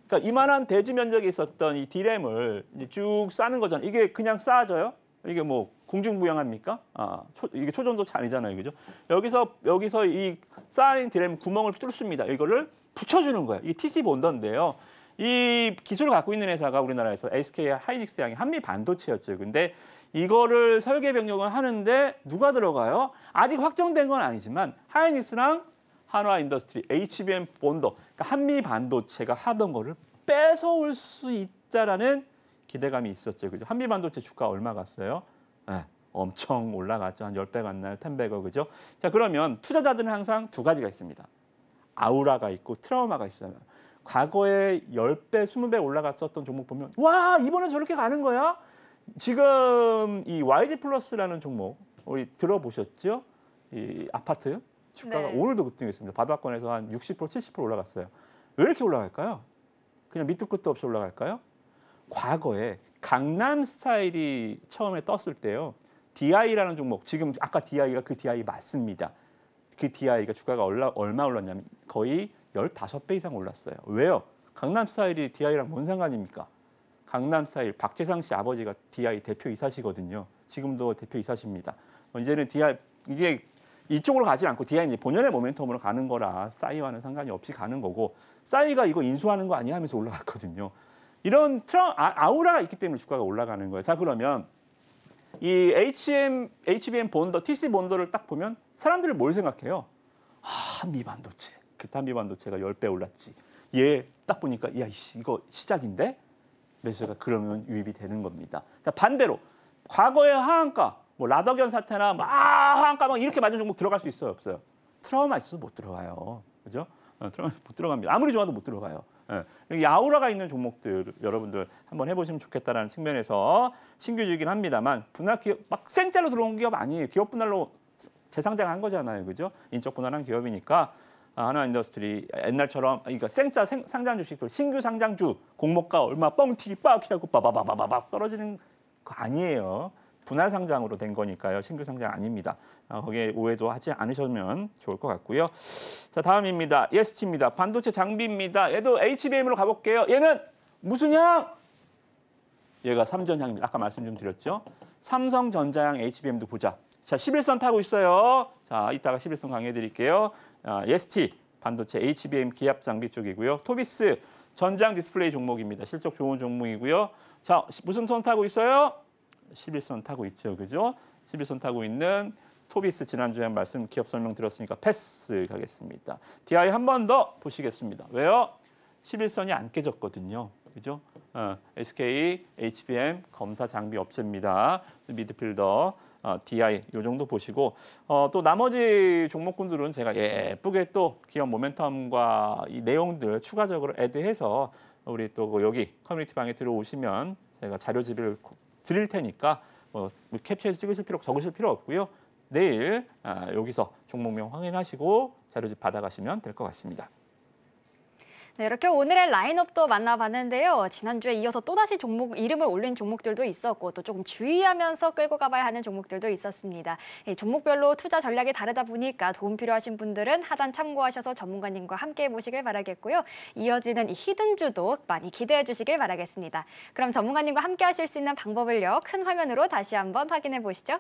그러니까 이만한 대지 면적에 있었던 이 디램을 쭉 싸는 거잖아요. 이게 그냥 쌓아져요? 이게 뭐 공중부양합니까? 아, 초, 이게 초전도체 아니잖아요, 그죠? 여기서 여기서 이 쌓인 디램 구멍을 뚫습니다. 이거를 붙여주는 거예요. 이게 TC 본던데요. 이 기술을 갖고 있는 회사가 우리나라에서 SK 하이닉스 양이 한미 반도체였죠. 근데 이거를 설계 변경을 하는데 누가 들어가요? 아직 확정된 건 아니지만 하이닉스랑 한화 인더스트리, HBM 본더, 그러니까 한미 반도체가 하던 거를 뺏어올 수 있다라는 기대감이 있었죠. 그죠? 한미 반도체 주가 얼마 갔어요? 네, 엄청 올라갔죠. 한 10배 갔나요? 10배가 그죠? 자, 그러면 투자자들은 항상 두 가지가 있습니다. 아우라가 있고 트라우마가 있어요. 과거에 10배, 20배 올라갔었던 종목 보면 와, 이번에 저렇게 가는 거야? 지금 이 YG 플러스라는 종목 우리 들어보셨죠? 이 아파트 주가가 네. 오늘도 급등했습니다. 바닥권에서 한 60% 70% 올라갔어요. 왜 이렇게 올라갈까요? 그냥 밑도 끝도 없이 올라갈까요? 과거에 강남 스타일이 처음에 떴을 때요. DI라는 종목, 지금 아까 DI가 그 DI 맞습니다. 그 DI가 주가가 올라, 얼마 올랐냐면 거의 15배 이상 올랐어요. 왜요? 강남 스타일이 DI랑 뭔 상관입니까? 강남 스타일 박재상 씨 아버지가 DI 대표 이사시거든요. 지금도 대표 이사십니다. 어, 이제는 DI 이게 이쪽으로 가지 않고 DI는 본연의 모멘텀으로 가는 거라 싸이와는 상관이 없이 가는 거고 싸이가 이거 인수하는 거 아니야 하면서 올라갔거든요. 이런 트라, 아, 우라가 있기 때문에 주가가 올라가는 거예요. 자 그러면 이 HM, HBM 본더, TC 본더를 딱 보면 사람들이 뭘 생각해요? 아, 미반도체. 기탄 미반도체가 10배 올랐지. 얘 딱 보니까 야 이거 시작인데? 매수가 그러면 유입이 되는 겁니다. 자 반대로 과거의 하한가 뭐 라더견 사태나 뭐, 아, 막 한가방 이렇게 맞은 종목 들어갈 수 있어요 없어요? 트라우마 있어서 못 들어가요. 그죠? 어, 트라우마 못 들어갑니다. 아무리 좋아도 못 들어가요. 예. 야우라가 있는 종목들 여러분들 한번 해보시면 좋겠다라는 측면에서 신규주이긴 합니다만 분할 기업 막 생짜로 들어온 기업 아니에요. 기업 분할로 재상장한 거잖아요, 그죠? 인적 분할한 기업이니까 아, 하나 인더스트리 옛날처럼 그러니까 생짜 생, 상장 주식도 신규 상장주 공모가 얼마 뻥튀기 빡 하고 빠바바바바박 떨어지는 거 아니에요. 분할 상장으로 된 거니까요. 신규 상장 아닙니다. 어, 거기에 오해도 하지 않으시면 좋을 것 같고요. 자 다음입니다. EST입니다. 반도체 장비입니다. 얘도 HBM으로 가볼게요. 얘는 무슨 향? 얘가 삼전향입니다. 아까 말씀 좀 드렸죠. 삼성전자향 HBM도 보자. 자 11선 타고 있어요. 자 이따가 11선 강해 드릴게요. 아, EST 반도체 HBM 기압 장비 쪽이고요. 토비스 전장 디스플레이 종목입니다. 실적 좋은 종목이고요. 자 무슨 선 타고 있어요? 11선 타고 있죠. 그죠? 11선 타고 있는 토비스 지난주에 한 말씀 기업 설명 드렸으니까 패스 가겠습니다. DI 한 번 더 보시겠습니다. 왜요? 11선이 안 깨졌거든요. 그죠? 어, SK HBM 검사 장비 업체입니다. 미드필더 어, DI 요 정도 보시고 어, 또 나머지 종목군들은 제가 예쁘게 또 기업 모멘텀과 이 내용들 추가적으로 애드해서 우리 또 그 여기 커뮤니티 방에 들어오시면 제가 자료 집을 드릴 테니까 뭐 캡처해서 찍으실 필요 적으실 필요 없고요. 내일 아, 여기서 종목명 확인하시고 자료집 받아가시면 될 것 같습니다. 네, 이렇게 오늘의 라인업도 만나봤는데요. 지난주에 이어서 또다시 종목 이름을 올린 종목들도 있었고 또 조금 주의하면서 끌고 가봐야 하는 종목들도 있었습니다. 예, 종목별로 투자 전략이 다르다 보니까 도움 필요하신 분들은 하단 참고하셔서 전문가님과 함께 해 보시길 바라겠고요. 이어지는 이 히든주도 많이 기대해 주시길 바라겠습니다. 그럼 전문가님과 함께 하실 수 있는 방법을요. 큰 화면으로 다시 한번 확인해 보시죠.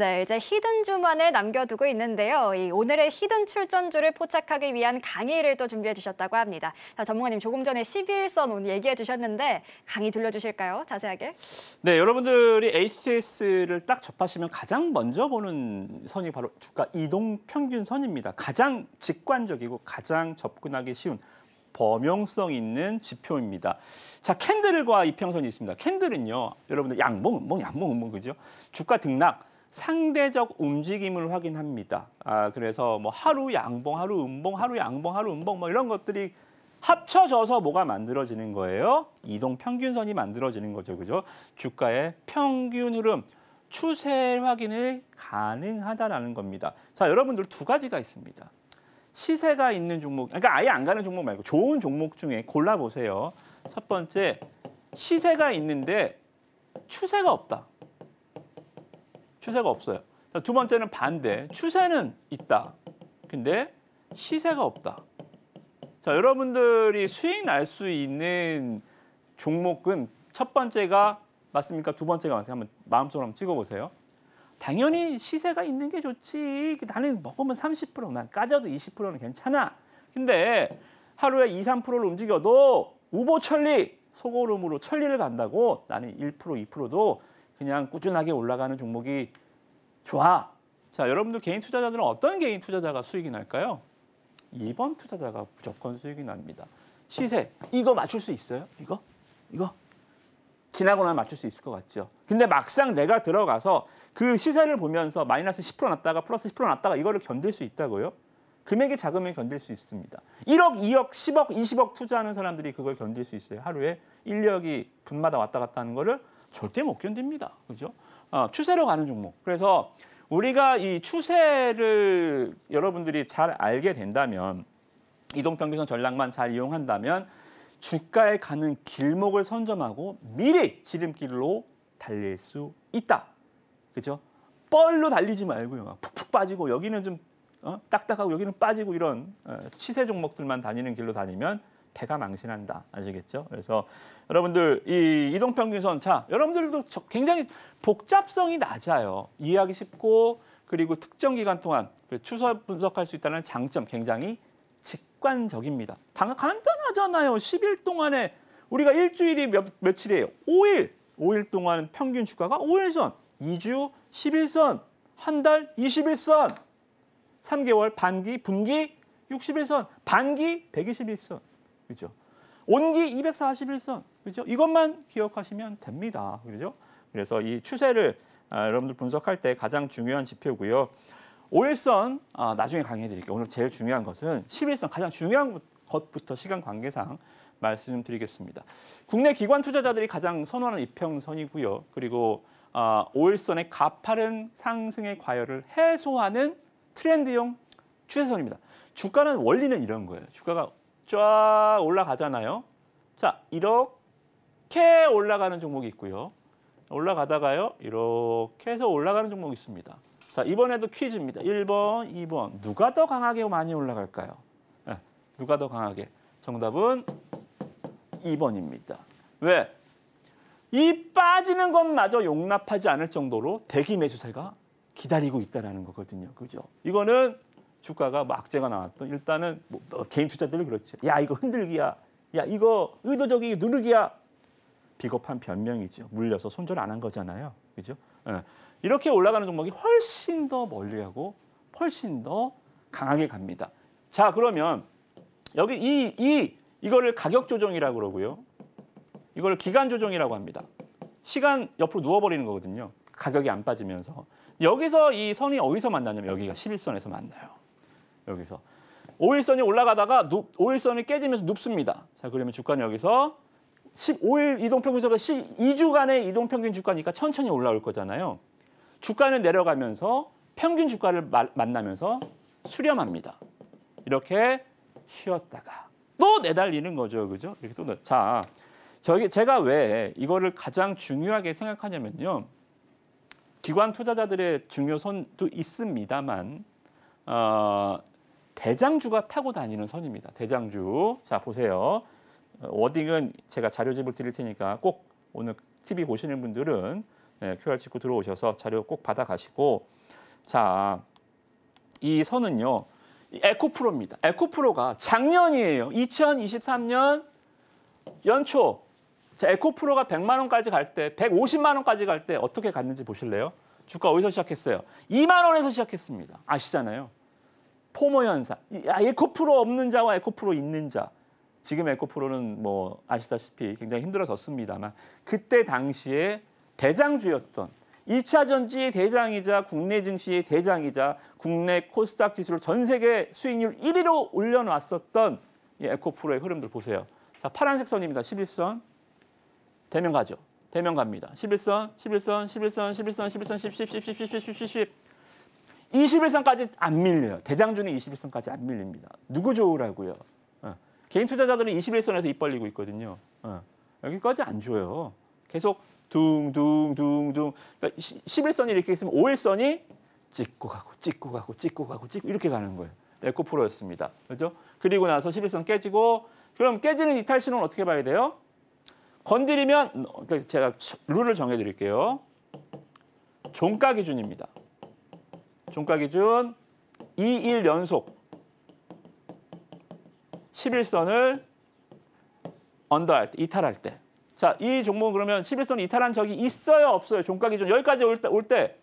네, 이제 히든 주만을 남겨두고 있는데요. 이 오늘의 히든 출전주를 포착하기 위한 강의를 또 준비해 주셨다고 합니다. 자, 전문가님 조금 전에 11선 오늘 얘기해 주셨는데 강의 들려주실까요? 자세하게. 네, 여러분들이 HTS를 딱 접하시면 가장 먼저 보는 선이 바로 주가 이동 평균 선입니다. 가장 직관적이고 가장 접근하기 쉬운 범용성 있는 지표입니다. 자, 캔들과 이평선이 있습니다. 캔들은요, 여러분들 양봉, 뭐 양봉, 뭐 그죠? 주가 등락, 상대적 움직임을 확인합니다. 아, 그래서 뭐 하루 양봉, 하루 음봉, 하루 양봉, 하루 음봉 뭐 이런 것들이 합쳐져서 뭐가 만들어지는 거예요? 이동 평균선이 만들어지는 거죠. 그죠? 주가의 평균 흐름, 추세 확인을 가능하다라는 겁니다. 자, 여러분들 두 가지가 있습니다. 시세가 있는 종목, 그러니까 아예 안 가는 종목 말고 좋은 종목 중에 골라보세요. 첫 번째, 시세가 있는데 추세가 없다. 추세가 없어요. 자, 두 번째는 반대. 추세는 있다. 근데 시세가 없다. 자, 여러분들이 수익 날 수 있는 종목은 첫 번째가 맞습니까? 두 번째가 맞습니까? 한번 마음속으로 한번 찍어보세요. 당연히 시세가 있는 게 좋지. 나는 먹으면 30%, 난 까져도 20%는 괜찮아. 근데 하루에 2, 3%를 움직여도 우보천리, 소고름으로 천리를 간다고 나는 1%, 2%도 그냥 꾸준하게 올라가는 종목이 좋아. 자, 여러분들 개인 투자자들은 어떤 개인 투자자가 수익이 날까요? 2번 투자자가 무조건 수익이 납니다. 시세, 이거 맞출 수 있어요? 이거? 이거? 지나고 나면 맞출 수 있을 것 같죠. 근데 막상 내가 들어가서 그 시세를 보면서 마이너스 10% 났다가 플러스 10% 났다가 이거를 견딜 수 있다고요? 금액이 자금을 견딜 수 있습니다. 1억, 2억, 10억, 20억 투자하는 사람들이 그걸 견딜 수 있어요. 하루에 인력이 분마다 왔다 갔다 하는 거를 절대 못 견딥니다. 그죠? 어, 추세로 가는 종목. 그래서 우리가 이 추세를 여러분들이 잘 알게 된다면 이동평균선 전략만 잘 이용한다면 주가에 가는 길목을 선점하고 미리 지름길로 달릴 수 있다. 그죠? 뻘로 달리지 말고요. 막 푹푹 빠지고 여기는 좀 어? 딱딱하고 여기는 빠지고 이런 시세 어, 종목들만 다니는 길로 다니면 배가 망신한다. 아시겠죠? 그래서 여러분들 이 이동평균선 자 여러분들도 굉장히 복잡성이 낮아요. 이해하기 쉽고 그리고 특정 기간 동안 그 추석 분석할 수 있다는 장점 굉장히 직관적입니다. 당, 간단하잖아요. 10일 동안에 우리가 일주일이 몇, 며칠이에요? 5일. 5일 동안 평균 주가가 5일선, 2주 10일선, 한 달 20일선, 3개월 반기, 분기 60일선, 반기 120일선. 그죠? 렇 온기 241선 그죠? 이것만 기억하시면 됩니다. 그죠? 그래서 이 추세를 아, 여러분들 분석할 때 가장 중요한 지표고요. 5일선 아, 나중에 강의해 드릴게요. 오늘 제일 중요한 것은 11선 가장 중요한 것부터 시간 관계상 말씀드리겠습니다. 국내 기관 투자자들이 가장 선호하는 이평선이고요. 그리고 아, 5일선의 가파른 상승의 과열을 해소하는 트렌드용 추세선입니다. 주가는 원리는 이런 거예요. 주가가 쫙 올라가잖아요. 자, 이렇게 올라가는 종목이 있고요. 올라가다가요. 이렇게 해서 올라가는 종목이 있습니다. 자, 이번에도 퀴즈입니다. 1번, 2번. 누가 더 강하게 많이 올라갈까요? 네, 누가 더 강하게? 정답은 2번입니다. 왜? 이 빠지는 것마저 용납하지 않을 정도로 대기 매수세가 기다리고 있다는 거거든요. 그죠? 이거는 주가가 막 뭐 악재가 나왔던 일단은 뭐, 뭐 개인 투자들이 그렇죠야 이거 흔들기야. 야 이거 의도적인 누르기야. 비겁한 변명이죠. 물려서 손절 안 한 거잖아요. 그죠? 예. 이렇게 올라가는 종목이 훨씬 더 멀리하고 훨씬 더 강하게 갑니다. 자 그러면 여기 이 이 이거를 가격 조정이라고 그러고요. 이걸 기간 조정이라고 합니다. 시간 옆으로 누워버리는 거거든요. 가격이 안 빠지면서. 여기서 이 선이 어디서 만나냐면 여기가 11선에서 만나요. 여기서. 5일선이 올라가다가 5일선이 깨지면서 눕습니다. 자, 그러면 주가는 여기서 15일 이동평균선보다 12주간의 이동평균 주가니까 천천히 올라올 거잖아요. 주가는 내려가면서 평균 주가를 마, 만나면서 수렴합니다. 이렇게 쉬었다가 또 내달리는 거죠. 그죠? 이렇게 또 자, 저기 제가 왜 이거를 가장 중요하게 생각하냐면요. 기관 투자자들의 중요선도 있습니다만 어, 대장주가 타고 다니는 선입니다. 대장주. 자, 보세요. 워딩은 제가 자료집을 드릴 테니까 꼭 오늘 TV 보시는 분들은 네, QR 찍고 들어오셔서 자료 꼭 받아가시고 자, 이 선은요. 에코프로입니다. 에코프로가 작년이에요. 2023년 연초. 자, 에코프로가 100만 원까지 갈 때, 150만 원까지 갈 때 어떻게 갔는지 보실래요? 주가 어디서 시작했어요? 2만 원에서 시작했습니다. 아시잖아요. 포모 현상. 아, 에코프로 없는 자와 에코프로 있는 자. 지금 에코프로는 뭐 아시다시피 굉장히 힘들어졌습니다만 그때 당시에 대장주였던 2차 전지의 대장이자 국내 증시의 대장이자 국내 코스닥 지수를 전 세계 수익률 1위로 올려놨었던 이 에코프로의 흐름들 보세요. 자, 파란색 선입니다. 11선. 대면 가죠. 대면 갑니다. 11선, 11선, 11선, 11선, 11선, 10, 10, 10, 10, 10, 10, 10, 10. 21선까지 안 밀려요. 대장주는 21선까지 안 밀립니다. 누구 좋으라고요? 어. 개인 투자자들은 21선에서 입 벌리고 있거든요. 어. 여기까지 안 줘요. 계속 둥둥둥둥. 그러니까 11선이 이렇게 있으면 5일선이 찍고 가고 찍고 가고 찍고 가고 찍고 이렇게 가는 거예요. 에코프로였습니다. 네, 그죠? 렇 그리고 나서 11선 깨지고 그럼 깨지는 이탈 신호는 어떻게 봐야 돼요? 건드리면 어, 그러니까 제가 룰을 정해 드릴게요. 종가 기준입니다. 종가 기준 2일 연속 11선을 언더할 때, 이탈할 때. 자, 이 종목은 그러면 11선 이탈한 적이 있어요, 없어요? 종가 기준 여기까지 올 때, 올 때?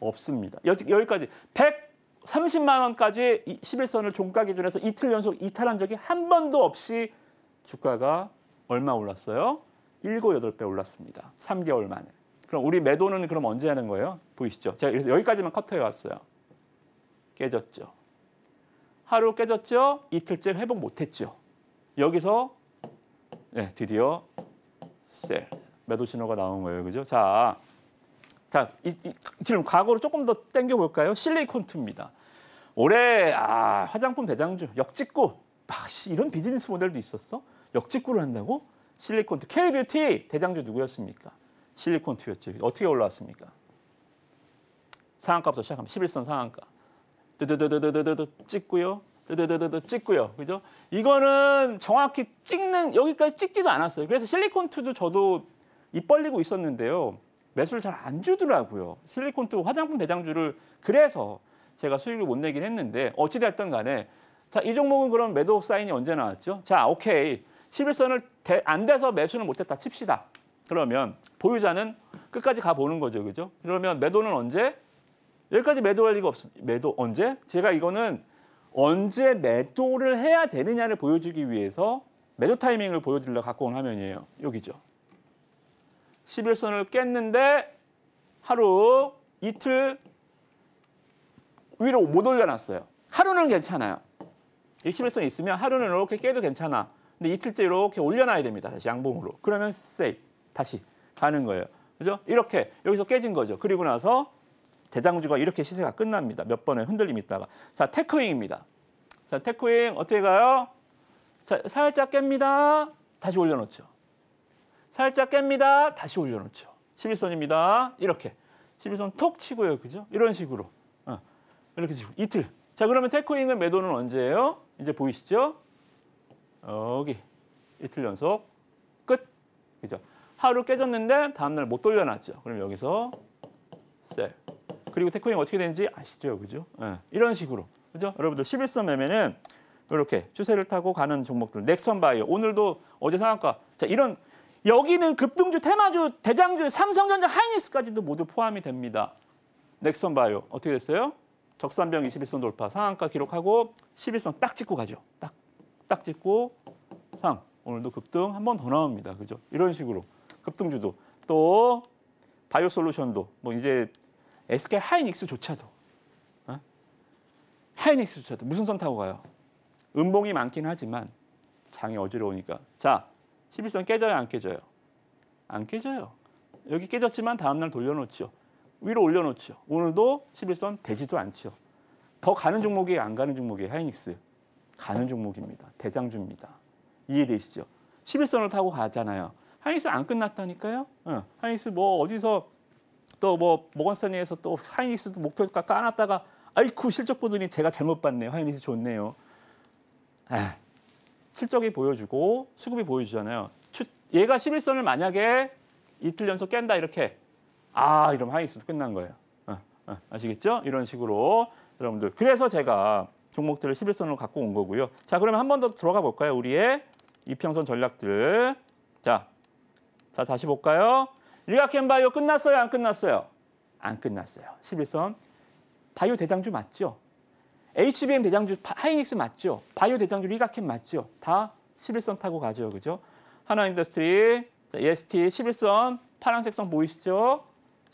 없습니다. 여, 여기까지 130만 원까지 11선을 종가 기준에서 이틀 연속 이탈한 적이 한 번도 없이 주가가 얼마 올랐어요? 7, 8배 올랐습니다. 3개월 만에. 그럼 우리 매도는 그럼 언제 하는 거예요? 보이시죠? 제가 그래서 여기까지만 커터해 왔어요. 깨졌죠. 하루 깨졌죠. 이틀째 회복 못했죠. 여기서 네, 드디어 셀 매도 신호가 나온 거예요, 그죠? 자, 자 이, 이, 지금 과거로 조금 더 당겨 볼까요? 실리콘투입니다. 올해 아, 화장품 대장주 역직구 막 아, 이런 비즈니스 모델도 있었어? 역직구를 한다고? 실리콘투 K 뷰티 대장주 누구였습니까? 실리콘 투였지 어떻게 올라왔습니까? 상한가부터 시작하면 11선 상한가. 드드드드드드드 찍고요. 드드드드드 찍고요. 그죠? 이거는 정확히 찍는 여기까지 찍지도 않았어요. 그래서 실리콘 투도 저도 입 벌리고 있었는데요. 매수를 잘 안 주더라고요. 실리콘 투 화장품 대장주를 그래서 제가 수익을 못 내긴 했는데 어찌 됐든 간에 자, 이 종목은 그럼 매도 사인이 언제 나왔죠? 자, 오케이. 11선을 안 돼서 매수는 못 했다 칩시다. 그러면 보유자는 끝까지 가보는 거죠. 그죠? 그러면 매도는 언제? 여기까지 매도할 리가 없습니다. 매도 언제? 제가 이거는 언제 매도를 해야 되느냐를 보여주기 위해서 매도 타이밍을 보여드리려 갖고 온 화면이에요. 여기죠. 11선을 깼는데 하루, 이틀 위로 못 올려놨어요. 하루는 괜찮아요. 11선 이 있으면 하루는 이렇게 깨도 괜찮아. 근데 이틀째 이렇게 올려놔야 됩니다. 다시 양봉으로. 그러면 세이 다시 가는 거예요. 그죠? 이렇게 여기서 깨진 거죠. 그리고 나서 대장주가 이렇게 시세가 끝납니다. 몇 번의 흔들림 있다가. 자, 테크윙입니다. 자, 테크윙 어떻게 가요? 자, 살짝 깹니다. 다시 올려놓죠. 살짝 깹니다. 다시 올려놓죠. 11선입니다. 이렇게. 11선 톡 치고요. 그죠? 이런 식으로. 어, 이렇게 치고. 이틀. 자, 그러면 테크윙의 매도는 언제예요? 이제 보이시죠? 여기. 이틀 연속. 끝. 그죠? 하루 깨졌는데 다음날 못 돌려놨죠. 그럼 여기서 셀. 그리고 테크닉 어떻게 되는지 아시죠? 그죠? 네. 이런 식으로. 그죠? 여러분들 11선 매매는 이렇게 추세를 타고 가는 종목들. 넥선 바이오. 오늘도 어제 상한가. 자, 이런 여기는 급등주, 테마주, 대장주, 삼성전자, 하이닉스까지도 모두 포함이 됩니다. 넥선 바이오. 어떻게 됐어요? 적산병 21선 돌파. 상한가 기록하고 11선 딱 찍고 가죠. 딱. 딱 찍고 상. 오늘도 급등 한 번 더 나옵니다. 그죠? 이런 식으로. 급등주도 또 바이오솔루션도 뭐 이제 SK 하이닉스조차도 어? 하이닉스조차도 무슨 선 타고 가요? 음봉이 많긴 하지만 장이 어지러우니까 자 11선 깨져요 안 깨져요? 안 깨져요. 여기 깨졌지만 다음날 돌려놓지 위로 올려놓지 오늘도 11선 되지도 않지더 가는 종목이 안 가는 종목이 하이닉스 가는 종목입니다. 대장주입니다. 이해되시죠? 11선을 타고 가잖아요. 하이닉스 안 끝났다니까요. 어, 하이닉스 뭐 어디서 또 뭐 모건스탠리에서 또 하이닉스 목표가 까놨다가 아이쿠 실적 보더니 제가 잘못 봤네요. 하이닉스 좋네요. 아, 실적이 보여주고 수급이 보여주잖아요. 얘가 11선을 만약에 이틀 연속 깬다 이렇게 아 이러면 하이닉스도 끝난 거예요. 어, 어, 아시겠죠? 이런 식으로 여러분들 그래서 제가 종목들을 11선으로 갖고 온 거고요. 자 그러면 한 번 더 들어가 볼까요? 우리의 이평선 전략들. 자 자, 다시 볼까요? 리가켄 바이오 끝났어요? 안 끝났어요? 안 끝났어요. 11선. 바이오 대장주 맞죠? HBM 대장주 하이닉스 맞죠? 바이오 대장주 리가켄 맞죠? 다 11선 타고 가죠. 그죠? 하나 인더스트리, 자, EST 11선 파란색 선 보이시죠?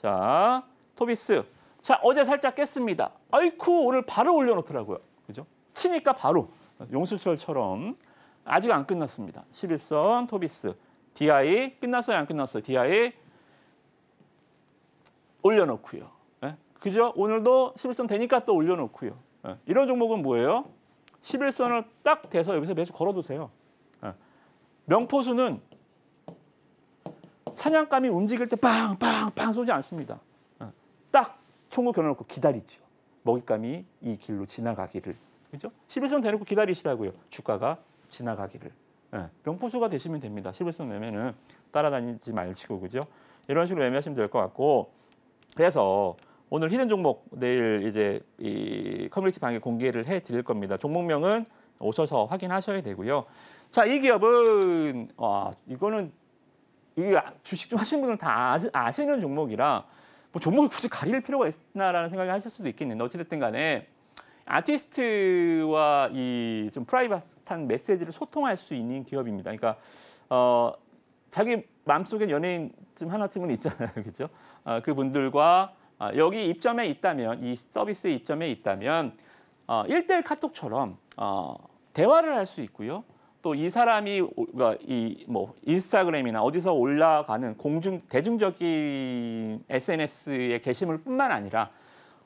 자, 토비스. 자, 어제 살짝 깼습니다. 아이쿠, 오늘 바로 올려놓더라고요. 그죠? 치니까 바로 용수철처럼 아직 안 끝났습니다. 11선 토비스. DI 끝났어요 안 끝났어요? DI 올려놓고요. 예? 그죠? 오늘도 11선 되니까 또 올려놓고요. 예? 이런 종목은 뭐예요? 11선을 딱 대서 여기서 매수 걸어두세요. 예. 명포수는 사냥감이 움직일 때 빵빵빵 쏘지 않습니다. 예? 딱 총을 겨눠놓고 기다리죠. 먹잇감이 이 길로 지나가기를. 그죠? 11선 대놓고 기다리시라고요. 주가가 지나가기를. 예, 병포수가 되시면 됩니다. 실물성 매매는 따라다니지 말시고 그죠? 이런 식으로 매매하시면 될 것 같고 그래서 오늘 히든 종목 내일 이제 이 커뮤니티 방에 공개를 해 드릴 겁니다. 종목명은 오셔서 확인하셔야 되고요. 자, 이 기업은 와, 이거는 이 주식 좀 하시는 분들은 다 아시, 는 종목이라 뭐 종목을 굳이 가릴 필요가 있나라는 생각을 하실 수도 있겠는데 어찌됐든 간에 아티스트와 이 좀 프라이빗 비슷한 메시지를 소통할 수 있는 기업입니다. 그러니까 어, 자기 마음속에 연예인 좀 하나쯤은 있잖아요, 그렇죠? 어, 그분들과 어, 여기 입점에 있다면 이서비스의 입점에 있다면 어, 1대1 카톡처럼 어, 대화를 할 수 있고요. 또 이 사람이 그러니까 이뭐 인스타그램이나 어디서 올라가는 공중 대중적인 SNS의 게시물뿐만 아니라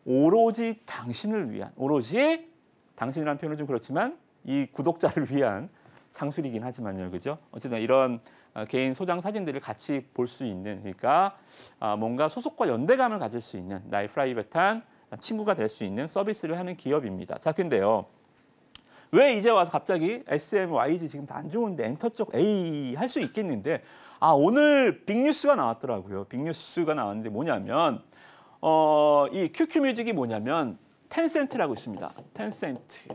오로지 당신을 위한 오로지 당신이라는 표현은 좀 그렇지만 이 구독자를 위한 상술이긴 하지만요, 그죠? 어쨌든 이런 아, 개인 소장 사진들을 같이 볼 수 있는 그러니까 아, 뭔가 소속과 연대감을 가질 수 있는 나의 프라이빗한 친구가 될 수 있는 서비스를 하는 기업입니다. 자, 근데요. 왜 이제 와서 갑자기 SM, YG 지금 다 안 좋은데 엔터 쪽 A 할수 있겠는데 아 오늘 빅뉴스가 나왔더라고요. 빅뉴스가 나왔는데 뭐냐면 어, 이 QQ뮤직이 뭐냐면 텐센트라고 있습니다. 텐센트.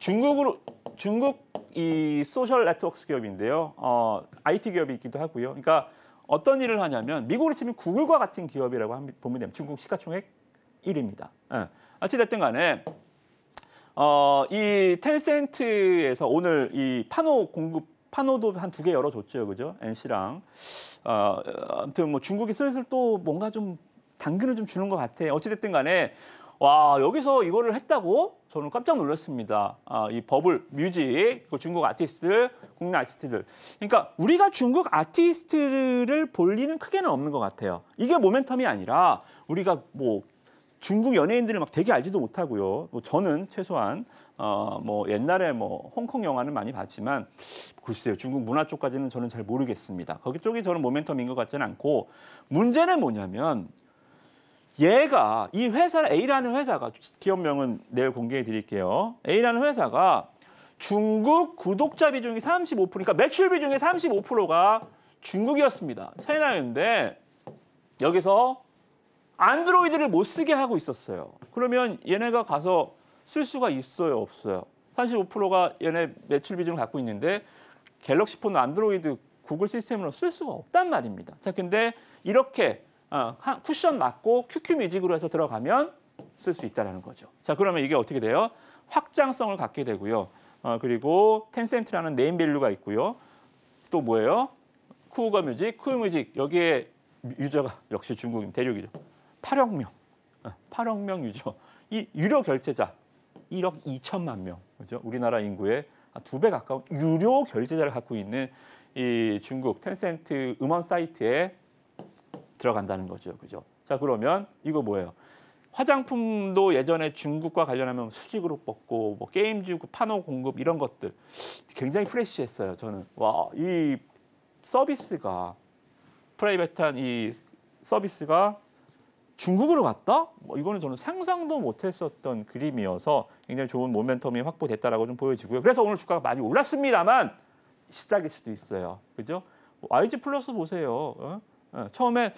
중국으로 중국 이 소셜 네트워크 기업인데요. 어, IT 기업이기도 하고요. 그러니까 어떤 일을 하냐면 미국으로 치면 구글과 같은 기업이라고 보면 됩니다. 중국 시가총액 1위입니다. 예. 어찌됐든 간에 어, 이 텐센트에서 오늘 이 파노 공급 파노도 한 두 개 열어줬죠, 그죠? NC랑 어, 아무튼 뭐 중국이 슬슬 또 뭔가 좀 당근을 좀 주는 것 같아. 어찌됐든 간에 와 여기서 이거를 했다고 저는 깜짝 놀랐습니다. 아, 이 버블, 뮤직, 그 중국 아티스트들, 국내 아티스트들. 그러니까 우리가 중국 아티스트를 볼 일은 크게는 없는 것 같아요. 이게 모멘텀이 아니라 우리가 뭐 중국 연예인들을 막 되게 알지도 못하고요. 뭐 저는 최소한 어, 뭐 옛날에 뭐 홍콩 영화는 많이 봤지만 글쎄요 중국 문화 쪽까지는 저는 잘 모르겠습니다. 거기 쪽이 저는 모멘텀인 것 같지는 않고 문제는 뭐냐면 얘가 이 회사 A라는 회사가 기업명은 내일 공개해 드릴게요. A라는 회사가 중국 구독자 비중이 35%니까 그러니까 매출 비중의 35%가 중국이었습니다. 차이나였는데 여기서 안드로이드를 못 쓰게 하고 있었어요. 그러면 얘네가 가서 쓸 수가 있어요, 없어요? 35%가 얘네 매출 비중을 갖고 있는데 갤럭시 폰은 안드로이드 구글 시스템으로 쓸 수가 없단 말입니다. 자, 근데 이렇게 어, 쿠션 맞고 QQ 뮤직으로 해서 들어가면 쓸 수 있다는 거죠. 자, 그러면 이게 어떻게 돼요? 확장성을 갖게 되고요. 어, 그리고 텐센트라는 네임 밸류가 있고요. 또 뭐예요? 쿠우가 뮤직, 쿠우 뮤직. 여기에 유저가 역시 중국인 대륙이죠. 8억 명. 8억 어, 명 유저. 이 유료 결제자 1억 2천만 명. 그죠? 우리나라 인구의 두 배 가까운 유료 결제자를 갖고 있는 이 중국 텐센트 음원 사이트에 들어간다는 거죠. 그죠? 자, 그러면 이거 뭐예요? 화장품도 예전에 중국과 관련하면 수직으로 뽑고 뭐게임주고 판호 공급 이런 것들 굉장히 프레시했어요. 저는 와, 이 서비스가 프라이빗한 이 서비스가 중국으로 갔다? 뭐 이거는 저는 상상도 못했었던 그림이어서 굉장히 좋은 모멘텀이 확보됐다라고 좀 보여지고요. 그래서 오늘 주가가 많이 올랐습니다만 시작일 수도 있어요. 그죠? YG 뭐 플러스 보세요. 어? 어, 처음에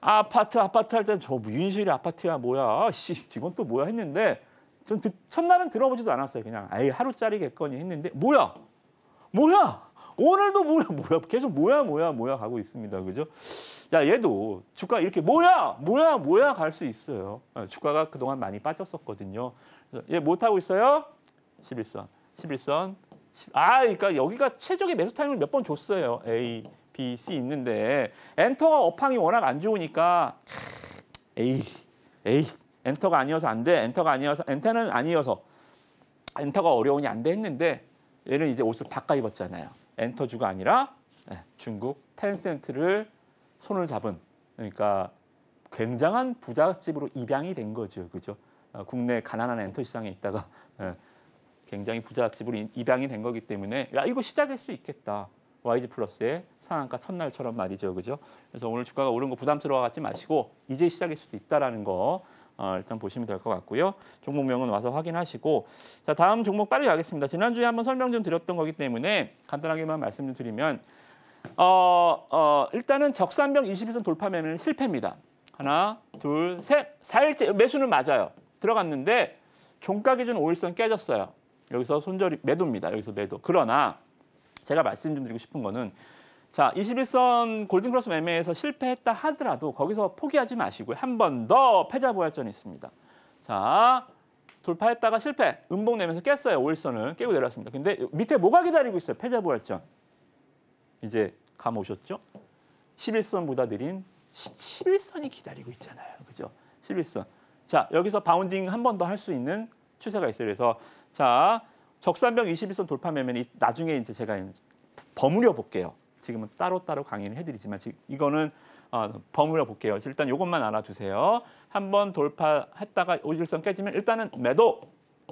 아파트 아파트 할 때는 저 뭐 윤실이 아파트야 뭐야 씨 이건 또 뭐야 했는데 전 첫날은 들어보지도 않았어요 그냥 아예 하루짜리겠거니 했는데 뭐야 뭐야 오늘도 뭐야 뭐야 계속 뭐야 뭐야 뭐야 가고 있습니다 그죠 야 얘도 주가 이렇게 뭐야 뭐야 뭐야 갈 수 있어요 어, 주가가 그동안 많이 빠졌었거든요 얘 못하고 뭐 있어요 11선 11선 아 그러니까 여기가 최적의 매수 타임을 몇 번 줬어요 에이 B, C 있는데 엔터가 업황이 워낙 안 좋으니까 에이, 에이, 엔터가 아니어서 안 돼, 엔터가 아니어서, 엔터는 아니어서 엔터가 어려우니 안 돼 했는데 얘는 이제 옷을 바꿔 입었잖아요. 엔터주가 아니라 예, 중국 텐센트를 손을 잡은 그러니까 굉장한 부잣집으로 입양이 된 거죠. 그죠? 어, 국내 가난한 엔터 시장에 있다가 예, 굉장히 부잣집으로 입양이 된 거기 때문에 야 이거 시작할 수 있겠다. YG 플러스의 상한가 첫날처럼 말이죠. 그죠? 그래서 오늘 주가가 오른 거 부담스러워 하지 마시고 이제 시작일 수도 있다라는 거 어, 일단 보시면 될 것 같고요. 종목명은 와서 확인하시고 자 다음 종목 빠르게 가겠습니다. 지난주에 한번 설명 좀 드렸던 거기 때문에 간단하게만 말씀 좀 드리면 어, 어, 일단은 적산병 21선 돌파 매매는 실패입니다. 하나, 둘, 셋, 4일째 매수는 맞아요. 들어갔는데 종가 기준 5일선 깨졌어요. 여기서 손절이 매도입니다. 여기서 매도. 그러나 제가 말씀드리고 싶은 거는 자, 21선 골든크로스 매매에서 실패했다 하더라도 거기서 포기하지 마시고요. 한 번 더 패자 부활전이 있습니다. 자, 돌파했다가 실패. 음봉 내면서 깼어요. 5일선을 깨고 내려왔습니다. 근데 밑에 뭐가 기다리고 있어요? 패자 부활전. 이제 감 오셨죠? 11선보다 느린 11선이 기다리고 있잖아요. 그죠? 11선. 자, 여기서 바운딩 한 번 더 할 수 있는 추세가 있어요. 그래서 자, 적산병 21선 돌파 매매는 나중에 이제 제가 버무려 볼게요. 지금은 따로따로 강의를 해드리지만 이거는 어, 버무려 볼게요. 일단 이것만 알아주세요. 한번 돌파했다가 오일선 깨지면 일단은 매도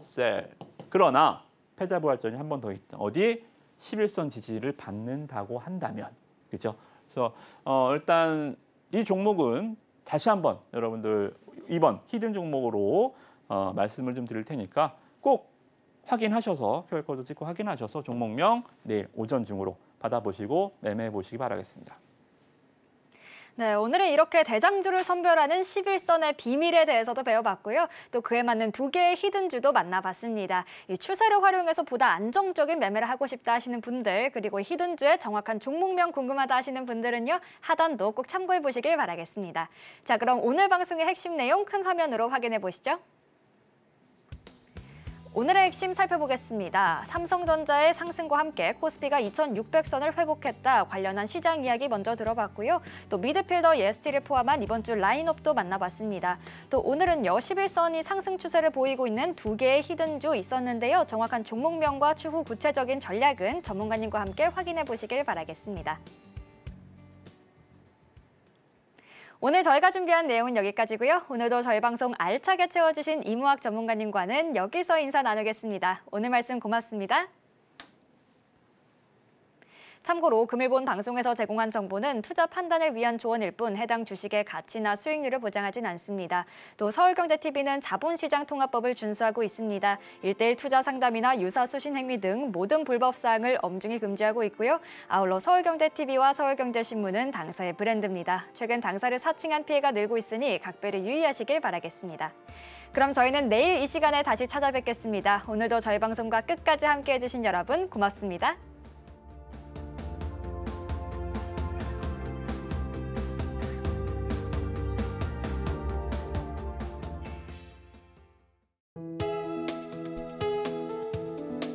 셀. 그러나 패자 부활전이 한번더 있다. 어디? 11선 지지를 받는다고 한다면. 그렇죠? 그래서 어, 일단 이 종목은 다시 한번 여러분들 이번 히든 종목으로 어, 말씀을 좀 드릴 테니까 꼭 확인하셔서 QR코드 찍고 확인하셔서 종목명 내일 오전 중으로 받아보시고 매매해 보시기 바라겠습니다. 네, 오늘은 이렇게 대장주를 선별하는 11선의 비밀에 대해서도 배워봤고요. 또 그에 맞는 두 개의 히든주도 만나봤습니다. 이 추세를 활용해서 보다 안정적인 매매를 하고 싶다 하시는 분들, 그리고 히든주의 정확한 종목명 궁금하다 하시는 분들은요, 하단도 꼭 참고해 보시길 바라겠습니다. 자, 그럼 오늘 방송의 핵심 내용 큰 화면으로 확인해 보시죠. 오늘의 핵심 살펴보겠습니다. 삼성전자의 상승과 함께 코스피가 2,600선을 회복했다 관련한 시장 이야기 먼저 들어봤고요. 또 미드필더 예스티를 포함한 이번 주 라인업도 만나봤습니다. 또 오늘은 여 11선이 상승 추세를 보이고 있는 두 개의 히든주 있었는데요. 정확한 종목명과 추후 구체적인 전략은 전문가님과 함께 확인해 보시길 바라겠습니다. 오늘 저희가 준비한 내용은 여기까지고요. 오늘도 저희 방송 알차게 채워주신 이무학 전문가님과는 여기서 인사 나누겠습니다. 오늘 말씀 고맙습니다. 참고로 금일본 방송에서 제공한 정보는 투자 판단을 위한 조언일 뿐 해당 주식의 가치나 수익률을 보장하진 않습니다. 또 서울경제TV는 자본시장 통합법을 준수하고 있습니다. 일대일 투자 상담이나 유사 수신 행위 등 모든 불법 사항을 엄중히 금지하고 있고요. 아울러 서울경제TV와 서울경제신문은 당사의 브랜드입니다. 최근 당사를 사칭한 피해가 늘고 있으니 각별히 유의하시길 바라겠습니다. 그럼 저희는 내일 이 시간에 다시 찾아뵙겠습니다. 오늘도 저희 방송과 끝까지 함께해 주신 여러분 고맙습니다.